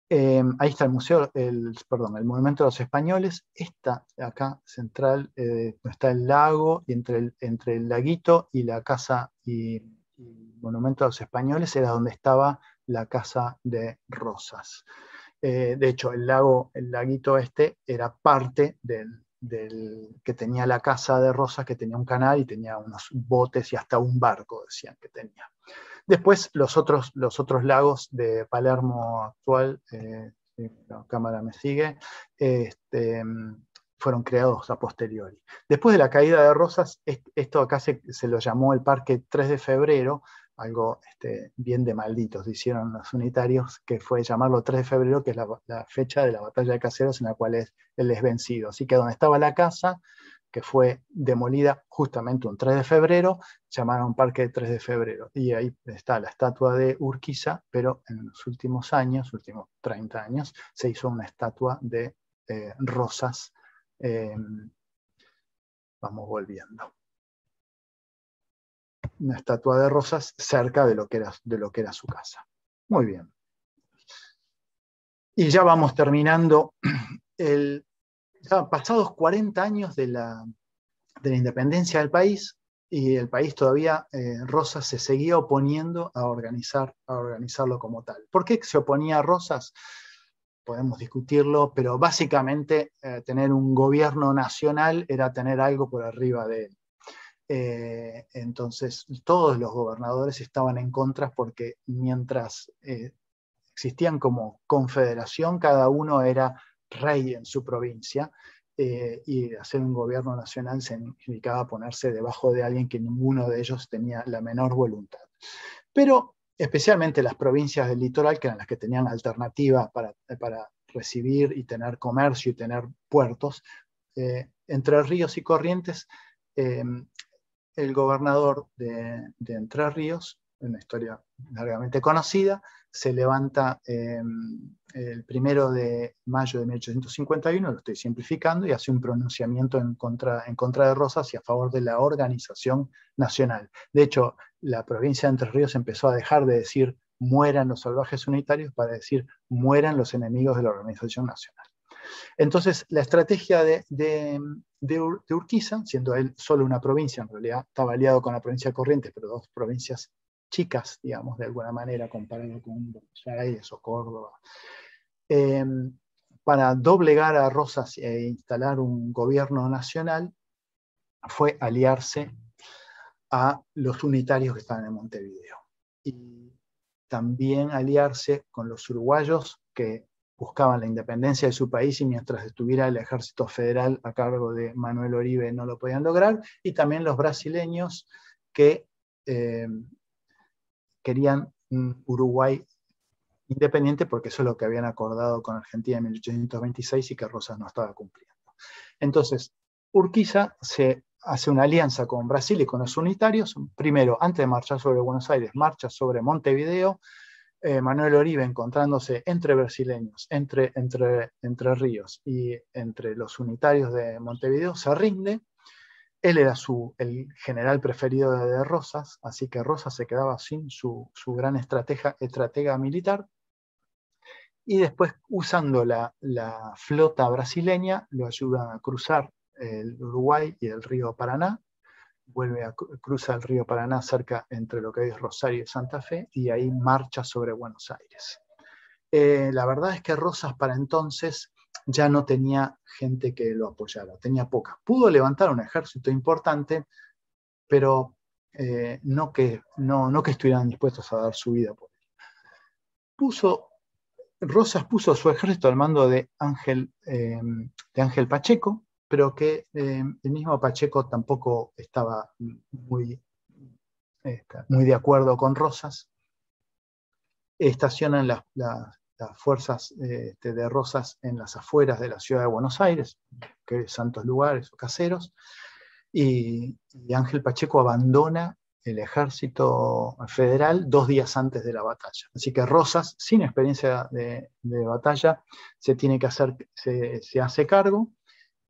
Em, ahí está el museo, el, perdón, el monumento de los españoles. Esta acá central, eh, está el lago y entre el, entre el laguito y la casa y, el monumento de los españoles era donde estaba la casa de Rosas. Eh, de hecho, el lago, el laguito este era parte del, del, que tenía la casa de Rosas, que tenía un canal y tenía unos botes y hasta un barco, decían que tenía. Después los otros, lagos de Palermo actual, eh, la cámara me sigue, este, fueron creados a posteriori. Después de la caída de Rosas, esto acá se lo llamó el Parque 3 de Febrero, algo este, bien de malditos, hicieron los unitarios, que fue llamarlo 3 de febrero, que es la, fecha de la batalla de Caseros en la cual él es vencido. Así que donde estaba la casa, que fue demolida justamente un 3 de febrero, llamaron Parque 3 de febrero. Y ahí está la estatua de Urquiza, pero en los últimos años, últimos 30 años, se hizo una estatua de eh, rosas. Em, vamos volviendo una estatua de rosas cerca de lo que era, de lo que era su casa. Muy bien. Y ya vamos terminando. El, pasados 40 años de la, de la, independencia del país, y el país todavía, eh, Rosas se seguía oponiendo a, organizar, a organizarlo como tal. ¿Por qué se oponía a Rosas? Podemos discutirlo, pero básicamente eh, tener un gobierno nacional era tener algo por arriba de él. Eh, entonces, todos los gobernadores estaban en contra porque mientras eh, existían como confederación, cada uno era rey en su provincia eh, y hacer un gobierno nacional significaba ponerse debajo de alguien que ninguno de ellos tenía la menor voluntad. Pero especialmente las provincias del litoral, que eran las que tenían alternativa para, recibir y tener comercio y tener puertos, Entre Ríos y Corrientes el gobernador de, Entre Ríos, una historia largamente conocida, se levanta em, el primero de mayo de 1851, lo estoy simplificando, y hace un pronunciamiento en contra, en contra de Rosas y a favor de la organización nacional. De hecho, la provincia de Entre Ríos empezó a dejar de decir mueran los salvajes unitarios para decir mueran los enemigos de la organización nacional. Entonces, la estrategia de, Urquiza, siendo él solo una provincia, en realidad estaba aliado con la provincia de Corrientes, pero dos provincias chicas, digamos, de alguna manera, comparado con Buenos Aires o Córdoba, em, para doblegar a Rosas e instalar un gobierno nacional, fue aliarse a los unitarios que estaban en Montevideo. Y también aliarse con los uruguayos que buscaban la independencia de su país y mientras estuviera el ejército federal a cargo de Manuel Oribe no lo podían lograr, y también los brasileños que eh, querían un Uruguay independiente porque eso es lo que habían acordado con Argentina en 1826 y que Rosas no estaba cumpliendo. Entonces, Urquiza se hace una alianza con Brasil y con los unitarios, primero, antes de marchar sobre Buenos Aires, marcha sobre Montevideo, eh, Manuel Oribe encontrándose entre brasileños, entre, Ríos y entre los unitarios de Montevideo, se rinde. Él era su, el general preferido de, Rosas, así que Rosas se quedaba sin su, gran estratega, militar y después usando la, flota brasileña lo ayudan a cruzar el Uruguay y el río Paraná vuelve a cruza el río Paraná cerca entre lo que es Rosario y Santa Fe y ahí marcha sobre Buenos Aires. Eh, la verdad es que Rosas para entonces ya no tenía gente que lo apoyara, tenía poca. Pudo levantar un ejército importante, pero eh, no, que, no, no que estuvieran dispuestos a dar su vida por él. Puso, Rosas puso su ejército al mando de Ángel, eh, de Ángel Pacheco, pero que eh, el mismo Pacheco tampoco estaba muy, este, muy de acuerdo con Rosas. Estacionan las, fuerzas este, de Rosas en las afueras de la ciudad de Buenos Aires, que es santos lugares o caseros, y, Ángel Pacheco abandona el ejército federal dos días antes de la batalla. Así que Rosas, sin experiencia de, batalla, se tiene que hacer, se hace cargo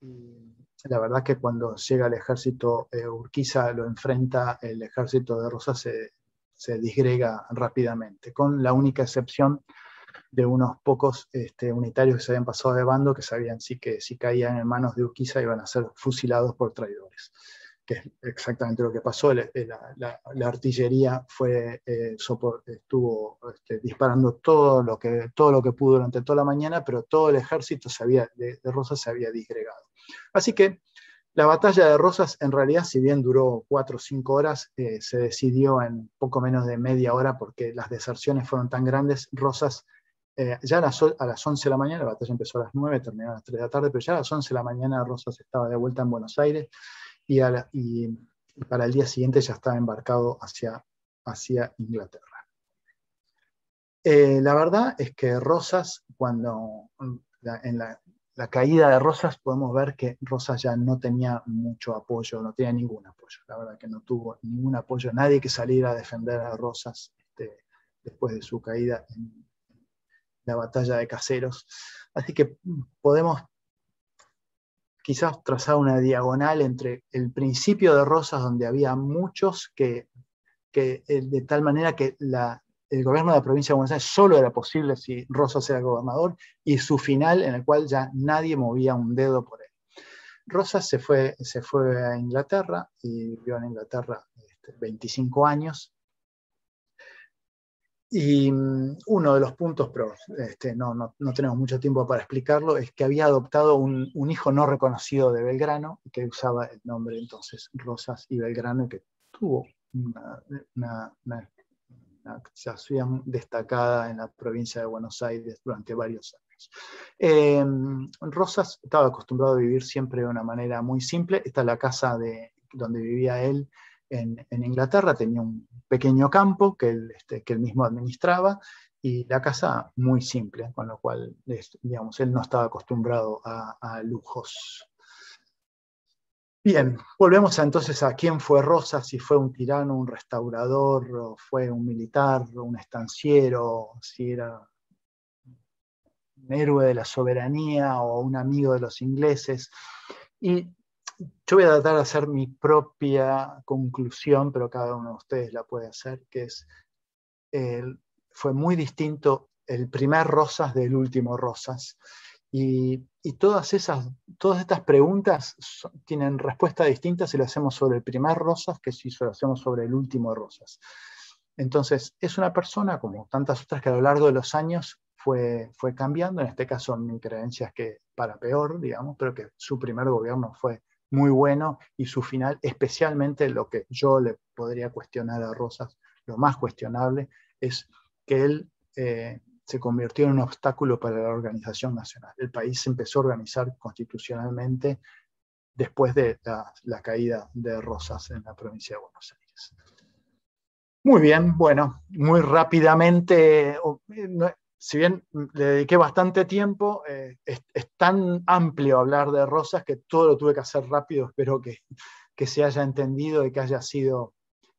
y la verdad que cuando llega el ejército eh, Urquiza, lo enfrenta el ejército de Rosas, se, disgrega rápidamente, con la única excepción de unos pocos este, unitarios que se habían pasado de bando, que sabían sí que si caían en manos de Urquiza iban a ser fusilados por traidores que es exactamente lo que pasó, eh, la, artillería fue, eh, estuvo este, disparando todo lo, que, todo lo que pudo durante toda la mañana, pero todo el ejército se había, de, Rosas se había disgregado. Así que la batalla de Rosas en realidad, si bien duró cuatro o cinco horas, eh, se decidió en poco menos de media hora porque las deserciones fueron tan grandes, Rosas... ya a las, a las 11 de la mañana, la batalla empezó a las 9, terminó a las 3 de la tarde, pero ya a las 11 de la mañana Rosas estaba de vuelta en Buenos Aires, y, para el día siguiente ya estaba embarcado hacia, hacia Inglaterra. Eh, la verdad es que Rosas, cuando en la, caída de Rosas podemos ver que Rosas ya no tenía mucho apoyo, no tenía ningún apoyo, la verdad que no tuvo ningún apoyo, nadie que saliera a defender a Rosas este, después de su caída en la batalla de Caseros. Así que podemos quizás trazaba una diagonal entre el principio de Rosas, donde había muchos, que, eh, de tal manera que el gobierno de la provincia de Buenos Aires solo era posible si Rosas era gobernador, y su final en el cual ya nadie movía un dedo por él. Rosas se fue, se fue a Inglaterra y vivió en Inglaterra 25 este, años y mm, uno de los puntos, pero este, no, tenemos mucho tiempo para explicarlo, es que había adoptado un, hijo no reconocido de Belgrano, que usaba el nombre entonces Rosas y Belgrano, y que tuvo una, una, actuación destacada en la provincia de Buenos Aires durante varios años. Em, Rosas estaba acostumbrado a vivir siempre de una manera muy simple. esta es la casa de, donde vivía él, en, Inglaterra, tenía un pequeño campo que él, este, que mismo administraba y la casa muy simple, con lo cual, digamos, él no estaba acostumbrado a, lujos. Bien, volvemos entonces a quién fue Rosa, si fue un tirano, un restaurador, fue un militar, un estanciero, si era un héroe de la soberanía o un amigo de los ingleses. Y yo voy a tratar de hacer mi propia conclusión, pero cada uno de ustedes la puede hacer, que es, fue muy distinto el primer Rosas del último Rosas. Y, todas, esas, todas estas preguntas tienen respuesta distintas si lo hacemos sobre el primer Rosas que si lo hacemos sobre el último Rosas. Entonces, es una persona, como tantas otras, que a lo largo de los años fue, fue cambiando. En este caso, mi creencia es que para peor, digamos, pero que su primer gobierno fue muy bueno y su final, especialmente lo que yo le podría cuestionar a Rosas, lo más cuestionable, es que él eh, se convirtió en un obstáculo para la organización nacional. El país se empezó a organizar constitucionalmente después de la caída de Rosas en la provincia de Buenos Aires. Muy bien, bueno, muy rápidamente, eh, si bien le dediqué bastante tiempo, eh, es, tan amplio hablar de Rosas que todo lo tuve que hacer rápido, espero que, se haya entendido y que haya sido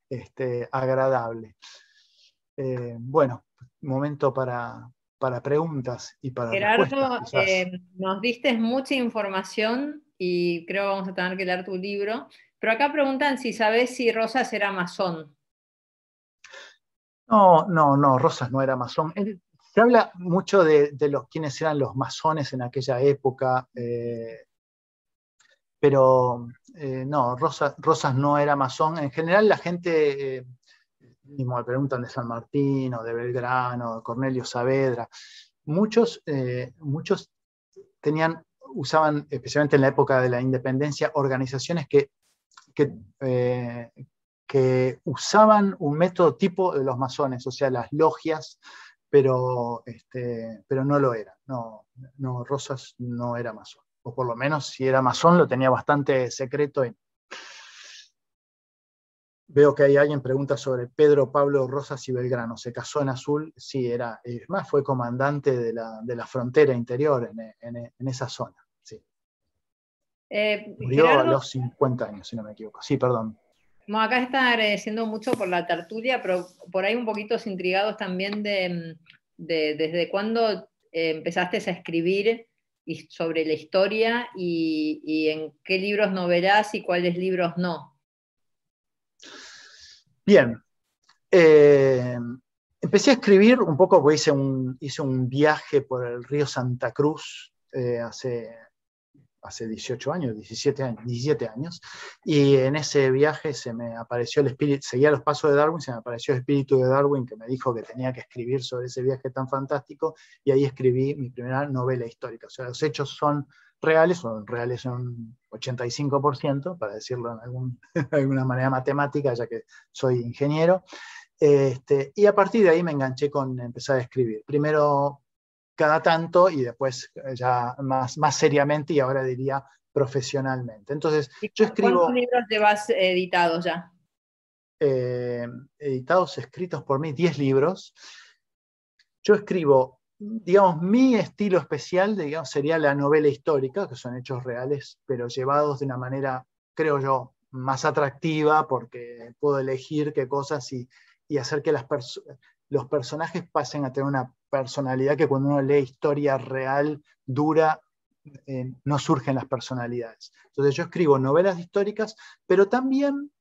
este, agradable. Eh, bueno, momento para, preguntas y para... Gerardo, eh, nos diste mucha información y creo que vamos a tener que leer tu libro, pero acá preguntan si sabes si Rosas era masón. No, no, no, Rosas no era masón. Se habla mucho de, los, quiénes eran los masones en aquella época, eh, pero eh, no, Rosas no era masón. En general la gente, eh, mismo me preguntan de San Martín o de Belgrano, de Cornelio Saavedra, muchos, muchos tenían, usaban, especialmente en la época de la independencia, organizaciones que, que, que usaban un método tipo de los masones, o sea, las logias pero, este, pero no lo era. No, no, Rosas no era masón. O por lo menos si era masón lo tenía bastante secreto. Veo que hay alguien pregunta sobre Pedro Pablo Rosas y Belgrano. ¿Se casó en azul? Sí, era. Es más, fue comandante de la, frontera interior en, esa zona. Sí. Eh, Murió a los 50 años, si no me equivoco. Sí, perdón acá están agradeciendo mucho por la tertulia, pero por ahí un poquito intrigados también de, desde cuándo eh, empezaste a escribir sobre la historia y, en qué libros no verás y cuáles libros no. Bien. Eh, empecé a escribir un poco, porque hice un, viaje por el río Santa Cruz eh, hace hace 18 años, 17 años, 17 años, y en ese viaje se me apareció el espíritu, seguía los pasos de Darwin, se me apareció el espíritu de Darwin que me dijo que tenía que escribir sobre ese viaje tan fantástico, y ahí escribí mi primera novela histórica. O sea, los hechos son reales, son reales un 85%, para decirlo en de alguna manera matemática, ya que soy ingeniero, este, y a partir de ahí me enganché con empezar a escribir. Primero cada tanto y después eh, ya más, más seriamente y ahora diría profesionalmente. Entonces, yo escribo... ¿Cuántos libros llevas editados ya? Eh, editados, escritos por mí, 10 libros. Yo escribo, digamos, mi estilo especial, digamos, sería la novela histórica, que son hechos reales, pero llevados de una manera, creo yo, más atractiva, porque puedo elegir qué cosas y, hacer que las los personajes pasen a tener una personalidad que cuando uno lee historia real, dura, eh, no surgen las personalidades. Entonces yo escribo novelas históricas, pero también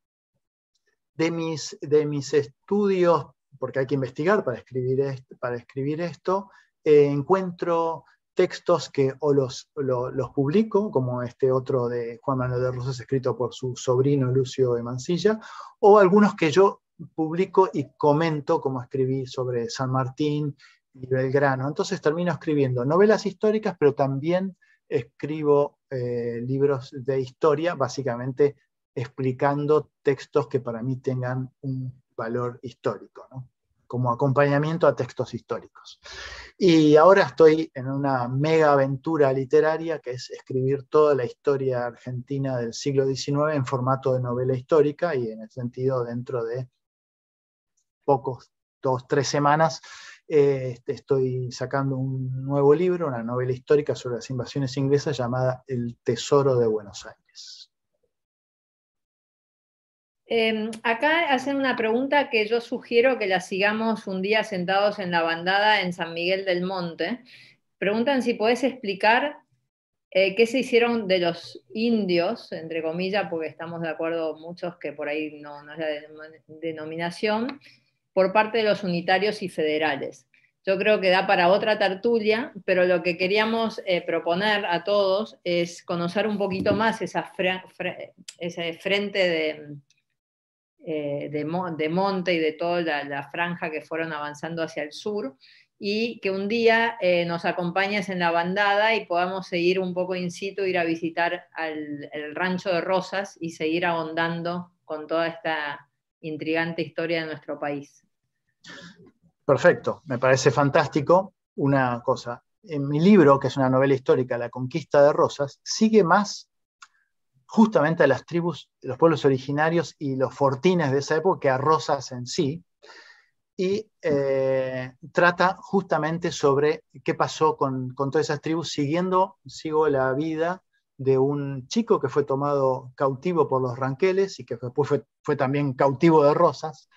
de mis, de mis estudios, porque hay que investigar para escribir, para escribir esto, eh, encuentro textos que o los, los, publico, como este otro de Juan Manuel de Rosas, escrito por su sobrino Lucio de Mancilla, o algunos que yo publico y comento, como escribí sobre San Martín Belgrano. Entonces termino escribiendo novelas históricas, pero también escribo eh, libros de historia, básicamente explicando textos que para mí tengan un valor histórico, como acompañamiento a textos históricos. Y ahora estoy en una mega aventura literaria que es escribir toda la historia argentina del siglo XIX en formato de novela histórica y en el sentido dentro de pocos, dos, tres semanas eh, este, estoy sacando un nuevo libro, una novela histórica sobre las invasiones inglesas llamada El Tesoro de Buenos Aires. Em, acá hacen una pregunta que yo sugiero que la sigamos un día sentados en la bandada en San Miguel del Monte. Preguntan si podés explicar eh, qué se hicieron de los indios, entre comillas, porque estamos de acuerdo muchos que por ahí no, no es la denominación por parte de los unitarios y federales. Yo creo que da para otra tertulia, pero lo que queríamos eh, proponer a todos es conocer un poquito más esa ese frente eh, de, monte y de toda la, franja que fueron avanzando hacia el sur y que un día eh, nos acompañes en la bandada y podamos seguir un poco in situ, ir a visitar al, el rancho de Rosas y seguir ahondando con toda esta intrigante historia de nuestro país. Perfecto, me parece fantástico. Una cosa, en mi libro, que es una novela histórica, La conquista de Rosas, sigue más justamente a las tribus, los pueblos originarios y los fortines de esa época que a Rosas en sí, y eh, trata justamente sobre qué pasó con, todas esas tribus, siguiendo, sigo la vida de un chico que fue tomado cautivo por los ranqueles y que después fue también cautivo de Rosas,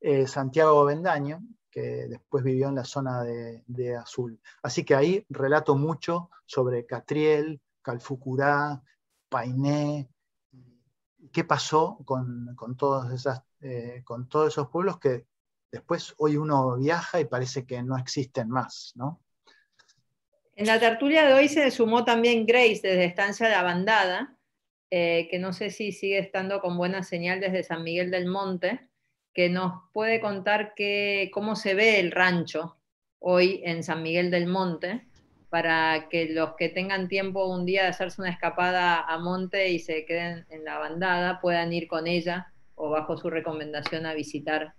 eh, Santiago Bendaño, que después vivió en la zona de, Azul. Así que ahí relato mucho sobre Catriel, Calfucurá, Painé, qué pasó con, todos eh, con todos esos pueblos que después hoy uno viaja y parece que no existen más, ¿no? En la tertulia de hoy se sumó también Grace desde Estancia La Bandada, eh, que no sé si sigue estando con buena señal desde San Miguel del Monte que nos puede contar que, cómo se ve el rancho hoy en San Miguel del Monte, para que los que tengan tiempo un día de hacerse una escapada a Monte y se queden en la bandada puedan ir con ella o bajo su recomendación a visitar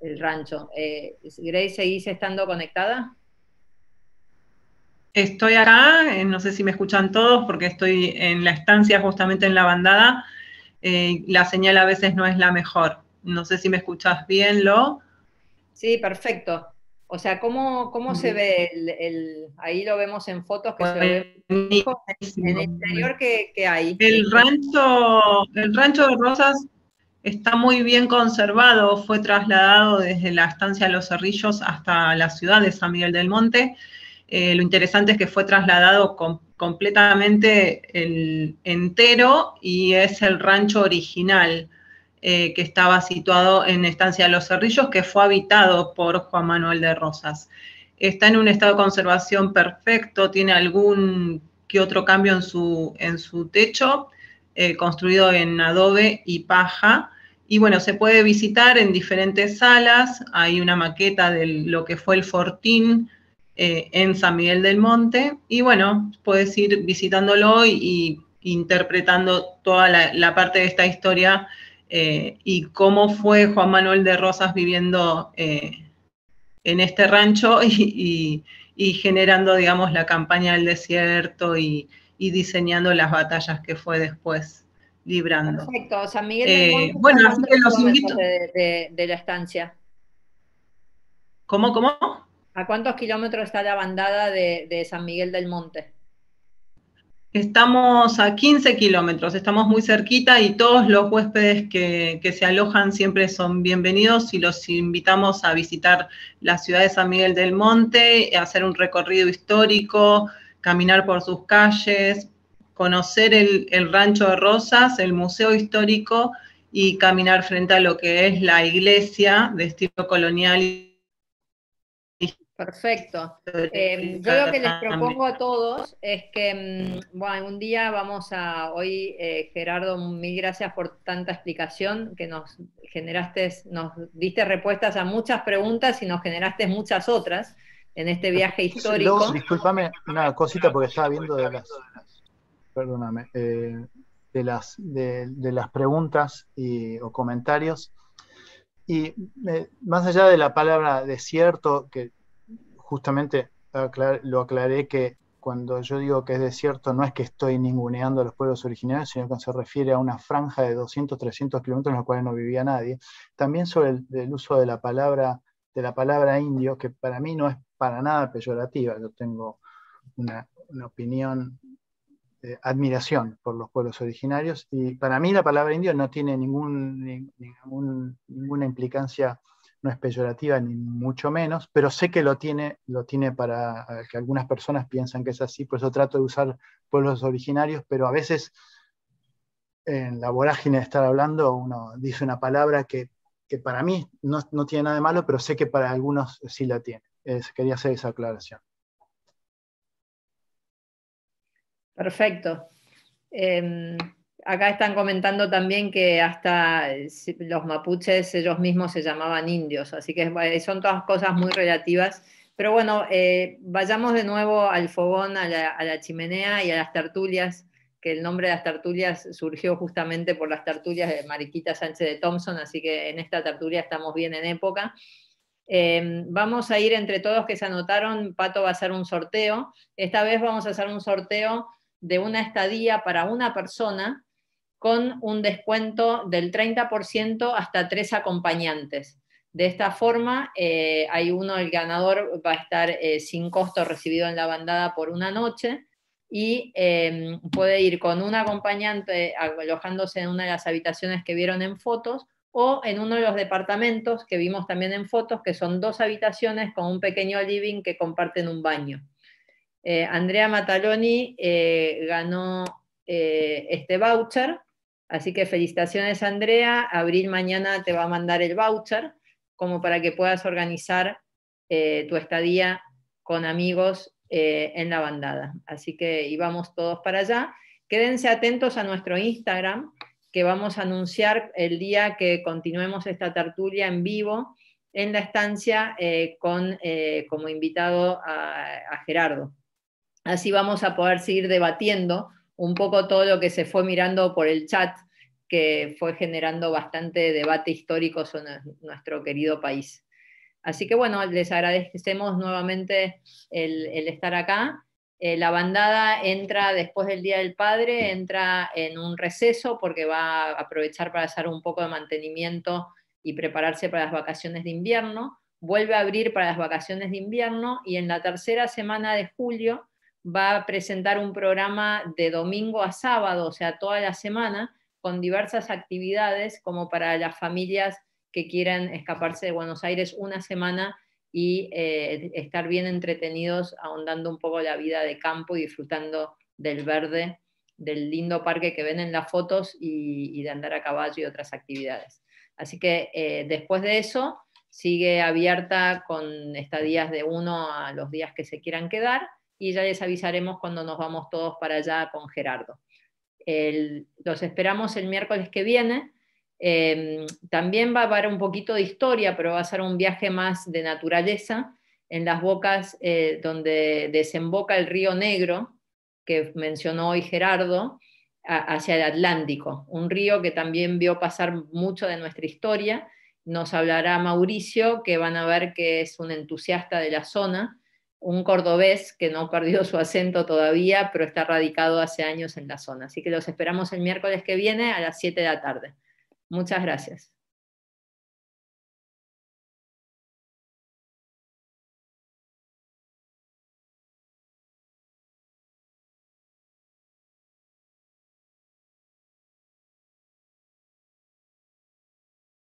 el rancho. Eh, Grace, ¿seguís estando conectada? Estoy acá, eh, no sé si me escuchan todos porque estoy en la estancia justamente en la bandada. Eh, la señal a veces no es la mejor. No sé si me escuchas bien, Lo. Sí, perfecto. O sea, ¿cómo, cómo se ve el, Ahí lo vemos en fotos que se ve en el interior que, hay. El rancho, el rancho de Rosas está muy bien conservado, fue trasladado desde la estancia de Los Cerrillos hasta la ciudad de San Miguel del Monte. Eh, lo interesante es que fue trasladado completamente entero y es el rancho original. Eh, que estaba situado en Estancia de los Cerrillos, que fue habitado por Juan Manuel de Rosas. Está en un estado de conservación perfecto, tiene algún que otro cambio en su, en su techo, eh, construido en adobe y paja. Y bueno, se puede visitar en diferentes salas, hay una maqueta de lo que fue el fortín eh, en San Miguel del Monte, y bueno, puedes ir visitándolo y, interpretando toda la parte de esta historia eh, y cómo fue Juan Manuel de Rosas viviendo eh, en este rancho y, generando, digamos, la campaña del desierto y, diseñando las batallas que fue después librando. Perfecto, San Miguel. Eh, bueno, De, la estancia. ¿Cómo, cómo? ¿A cuántos kilómetros está la bandada de San Miguel del Monte? Estamos a 15 kilómetros, estamos muy cerquita y todos los huéspedes que, se alojan siempre son bienvenidos y los invitamos a visitar la ciudad de San Miguel del Monte, a hacer un recorrido histórico, caminar por sus calles, conocer el, el Rancho de Rosas, el Museo Histórico y caminar frente a lo que es la iglesia de estilo colonial Perfecto. Em, yo lo que les propongo a todos es que, mm, bueno, un día vamos a, hoy eh, Gerardo, mil gracias por tanta explicación que nos generaste, nos diste respuestas a muchas preguntas y nos generaste muchas otras en este viaje histórico. Disculpame discúlpame una cosita porque estaba viendo de las, perdóname, eh, de, las, las preguntas y, o comentarios. Y eh, más allá de la palabra desierto, que justamente lo aclaré que cuando yo digo que es desierto, no es que estoy ninguneando a los pueblos originarios, sino que se refiere a una franja de 200, 300 kilómetros en la cual no vivía nadie. También sobre el, uso de la, palabra, de la palabra indio, que para mí no es para nada peyorativa, yo tengo una, opinión, eh, admiración por los pueblos originarios, y para mí la palabra indio no tiene ningún, ninguna implicancia no es peyorativa ni mucho menos, pero sé que lo tiene, lo tiene para que algunas personas piensan que es así, por eso trato de usar pueblos originarios, pero a veces en la vorágine de estar hablando uno dice una palabra que, para mí no, tiene nada de malo, pero sé que para algunos sí la tiene. quería hacer esa aclaración. Perfecto. Em, Acá están comentando también que hasta eh, los mapuches ellos mismos se llamaban indios, así que son todas cosas muy relativas. Pero bueno, eh, vayamos de nuevo al fogón, a la, chimenea y a las tertulias, que el nombre de las tertulias surgió justamente por las tertulias de Mariquita Sánchez de Thompson, así que en esta tertulia estamos bien en época. Em, vamos a ir entre todos que se anotaron, Pato va a hacer un sorteo. Esta vez vamos a hacer un sorteo de una estadía para una persona con un descuento del 30% hasta tres acompañantes. De esta forma, eh, hay uno, el ganador va a estar eh, sin costo recibido en la bandada por una noche y em, puede ir con un acompañante alojándose en una de las habitaciones que vieron en fotos o en uno de los departamentos que vimos también en fotos, que son dos habitaciones con un pequeño living que comparten un baño. Eh, Andrea Mataloni ganó este voucher Así que felicitaciones Andrea, Abril mañana te va a mandar el voucher como para que puedas organizar eh, tu estadía con amigos eh, en la bandada. Así que íbamos todos para allá. Quédense atentos a nuestro Instagram, que vamos a anunciar el día que continuemos esta tertulia en vivo en la estancia eh, con, como invitado a, a Gerardo. Así vamos a poder seguir debatiendo un poco todo lo que se fue mirando por el chat, que fue generando bastante debate histórico sobre nuestro querido país. Así que bueno, les agradecemos nuevamente el, estar acá. Eh, la bandada entra después del Día del Padre, entra en un receso porque va a aprovechar para hacer un poco de mantenimiento y prepararse para las vacaciones de invierno. Vuelve a abrir para las vacaciones de invierno y en la tercera semana de julio va a presentar un programa de domingo a sábado, o sea, toda la semana, con diversas actividades como para las familias que quieran escaparse de Buenos Aires una semana y eh, estar bien entretenidos, ahondando un poco la vida de campo y disfrutando del verde, del lindo parque que ven en las fotos y, de andar a caballo y otras actividades. Así que eh, después de eso, sigue abierta con estadías de uno a los días que se quieran quedar y ya les avisaremos cuando nos vamos todos para allá con Gerardo. los esperamos el miércoles que viene. Em, también va a haber un poquito de historia, pero va a ser un viaje más de naturaleza en las bocas eh, donde desemboca el río Negro, que mencionó hoy Gerardo, hacia el Atlántico, un río que también vio pasar mucho de nuestra historia. Nos hablará Mauricio, que van a ver que es un entusiasta de la zona un cordobés que no perdió su acento todavía, pero está radicado hace años en la zona. Así que los esperamos el miércoles que viene a las 7 de la tarde. Muchas gracias.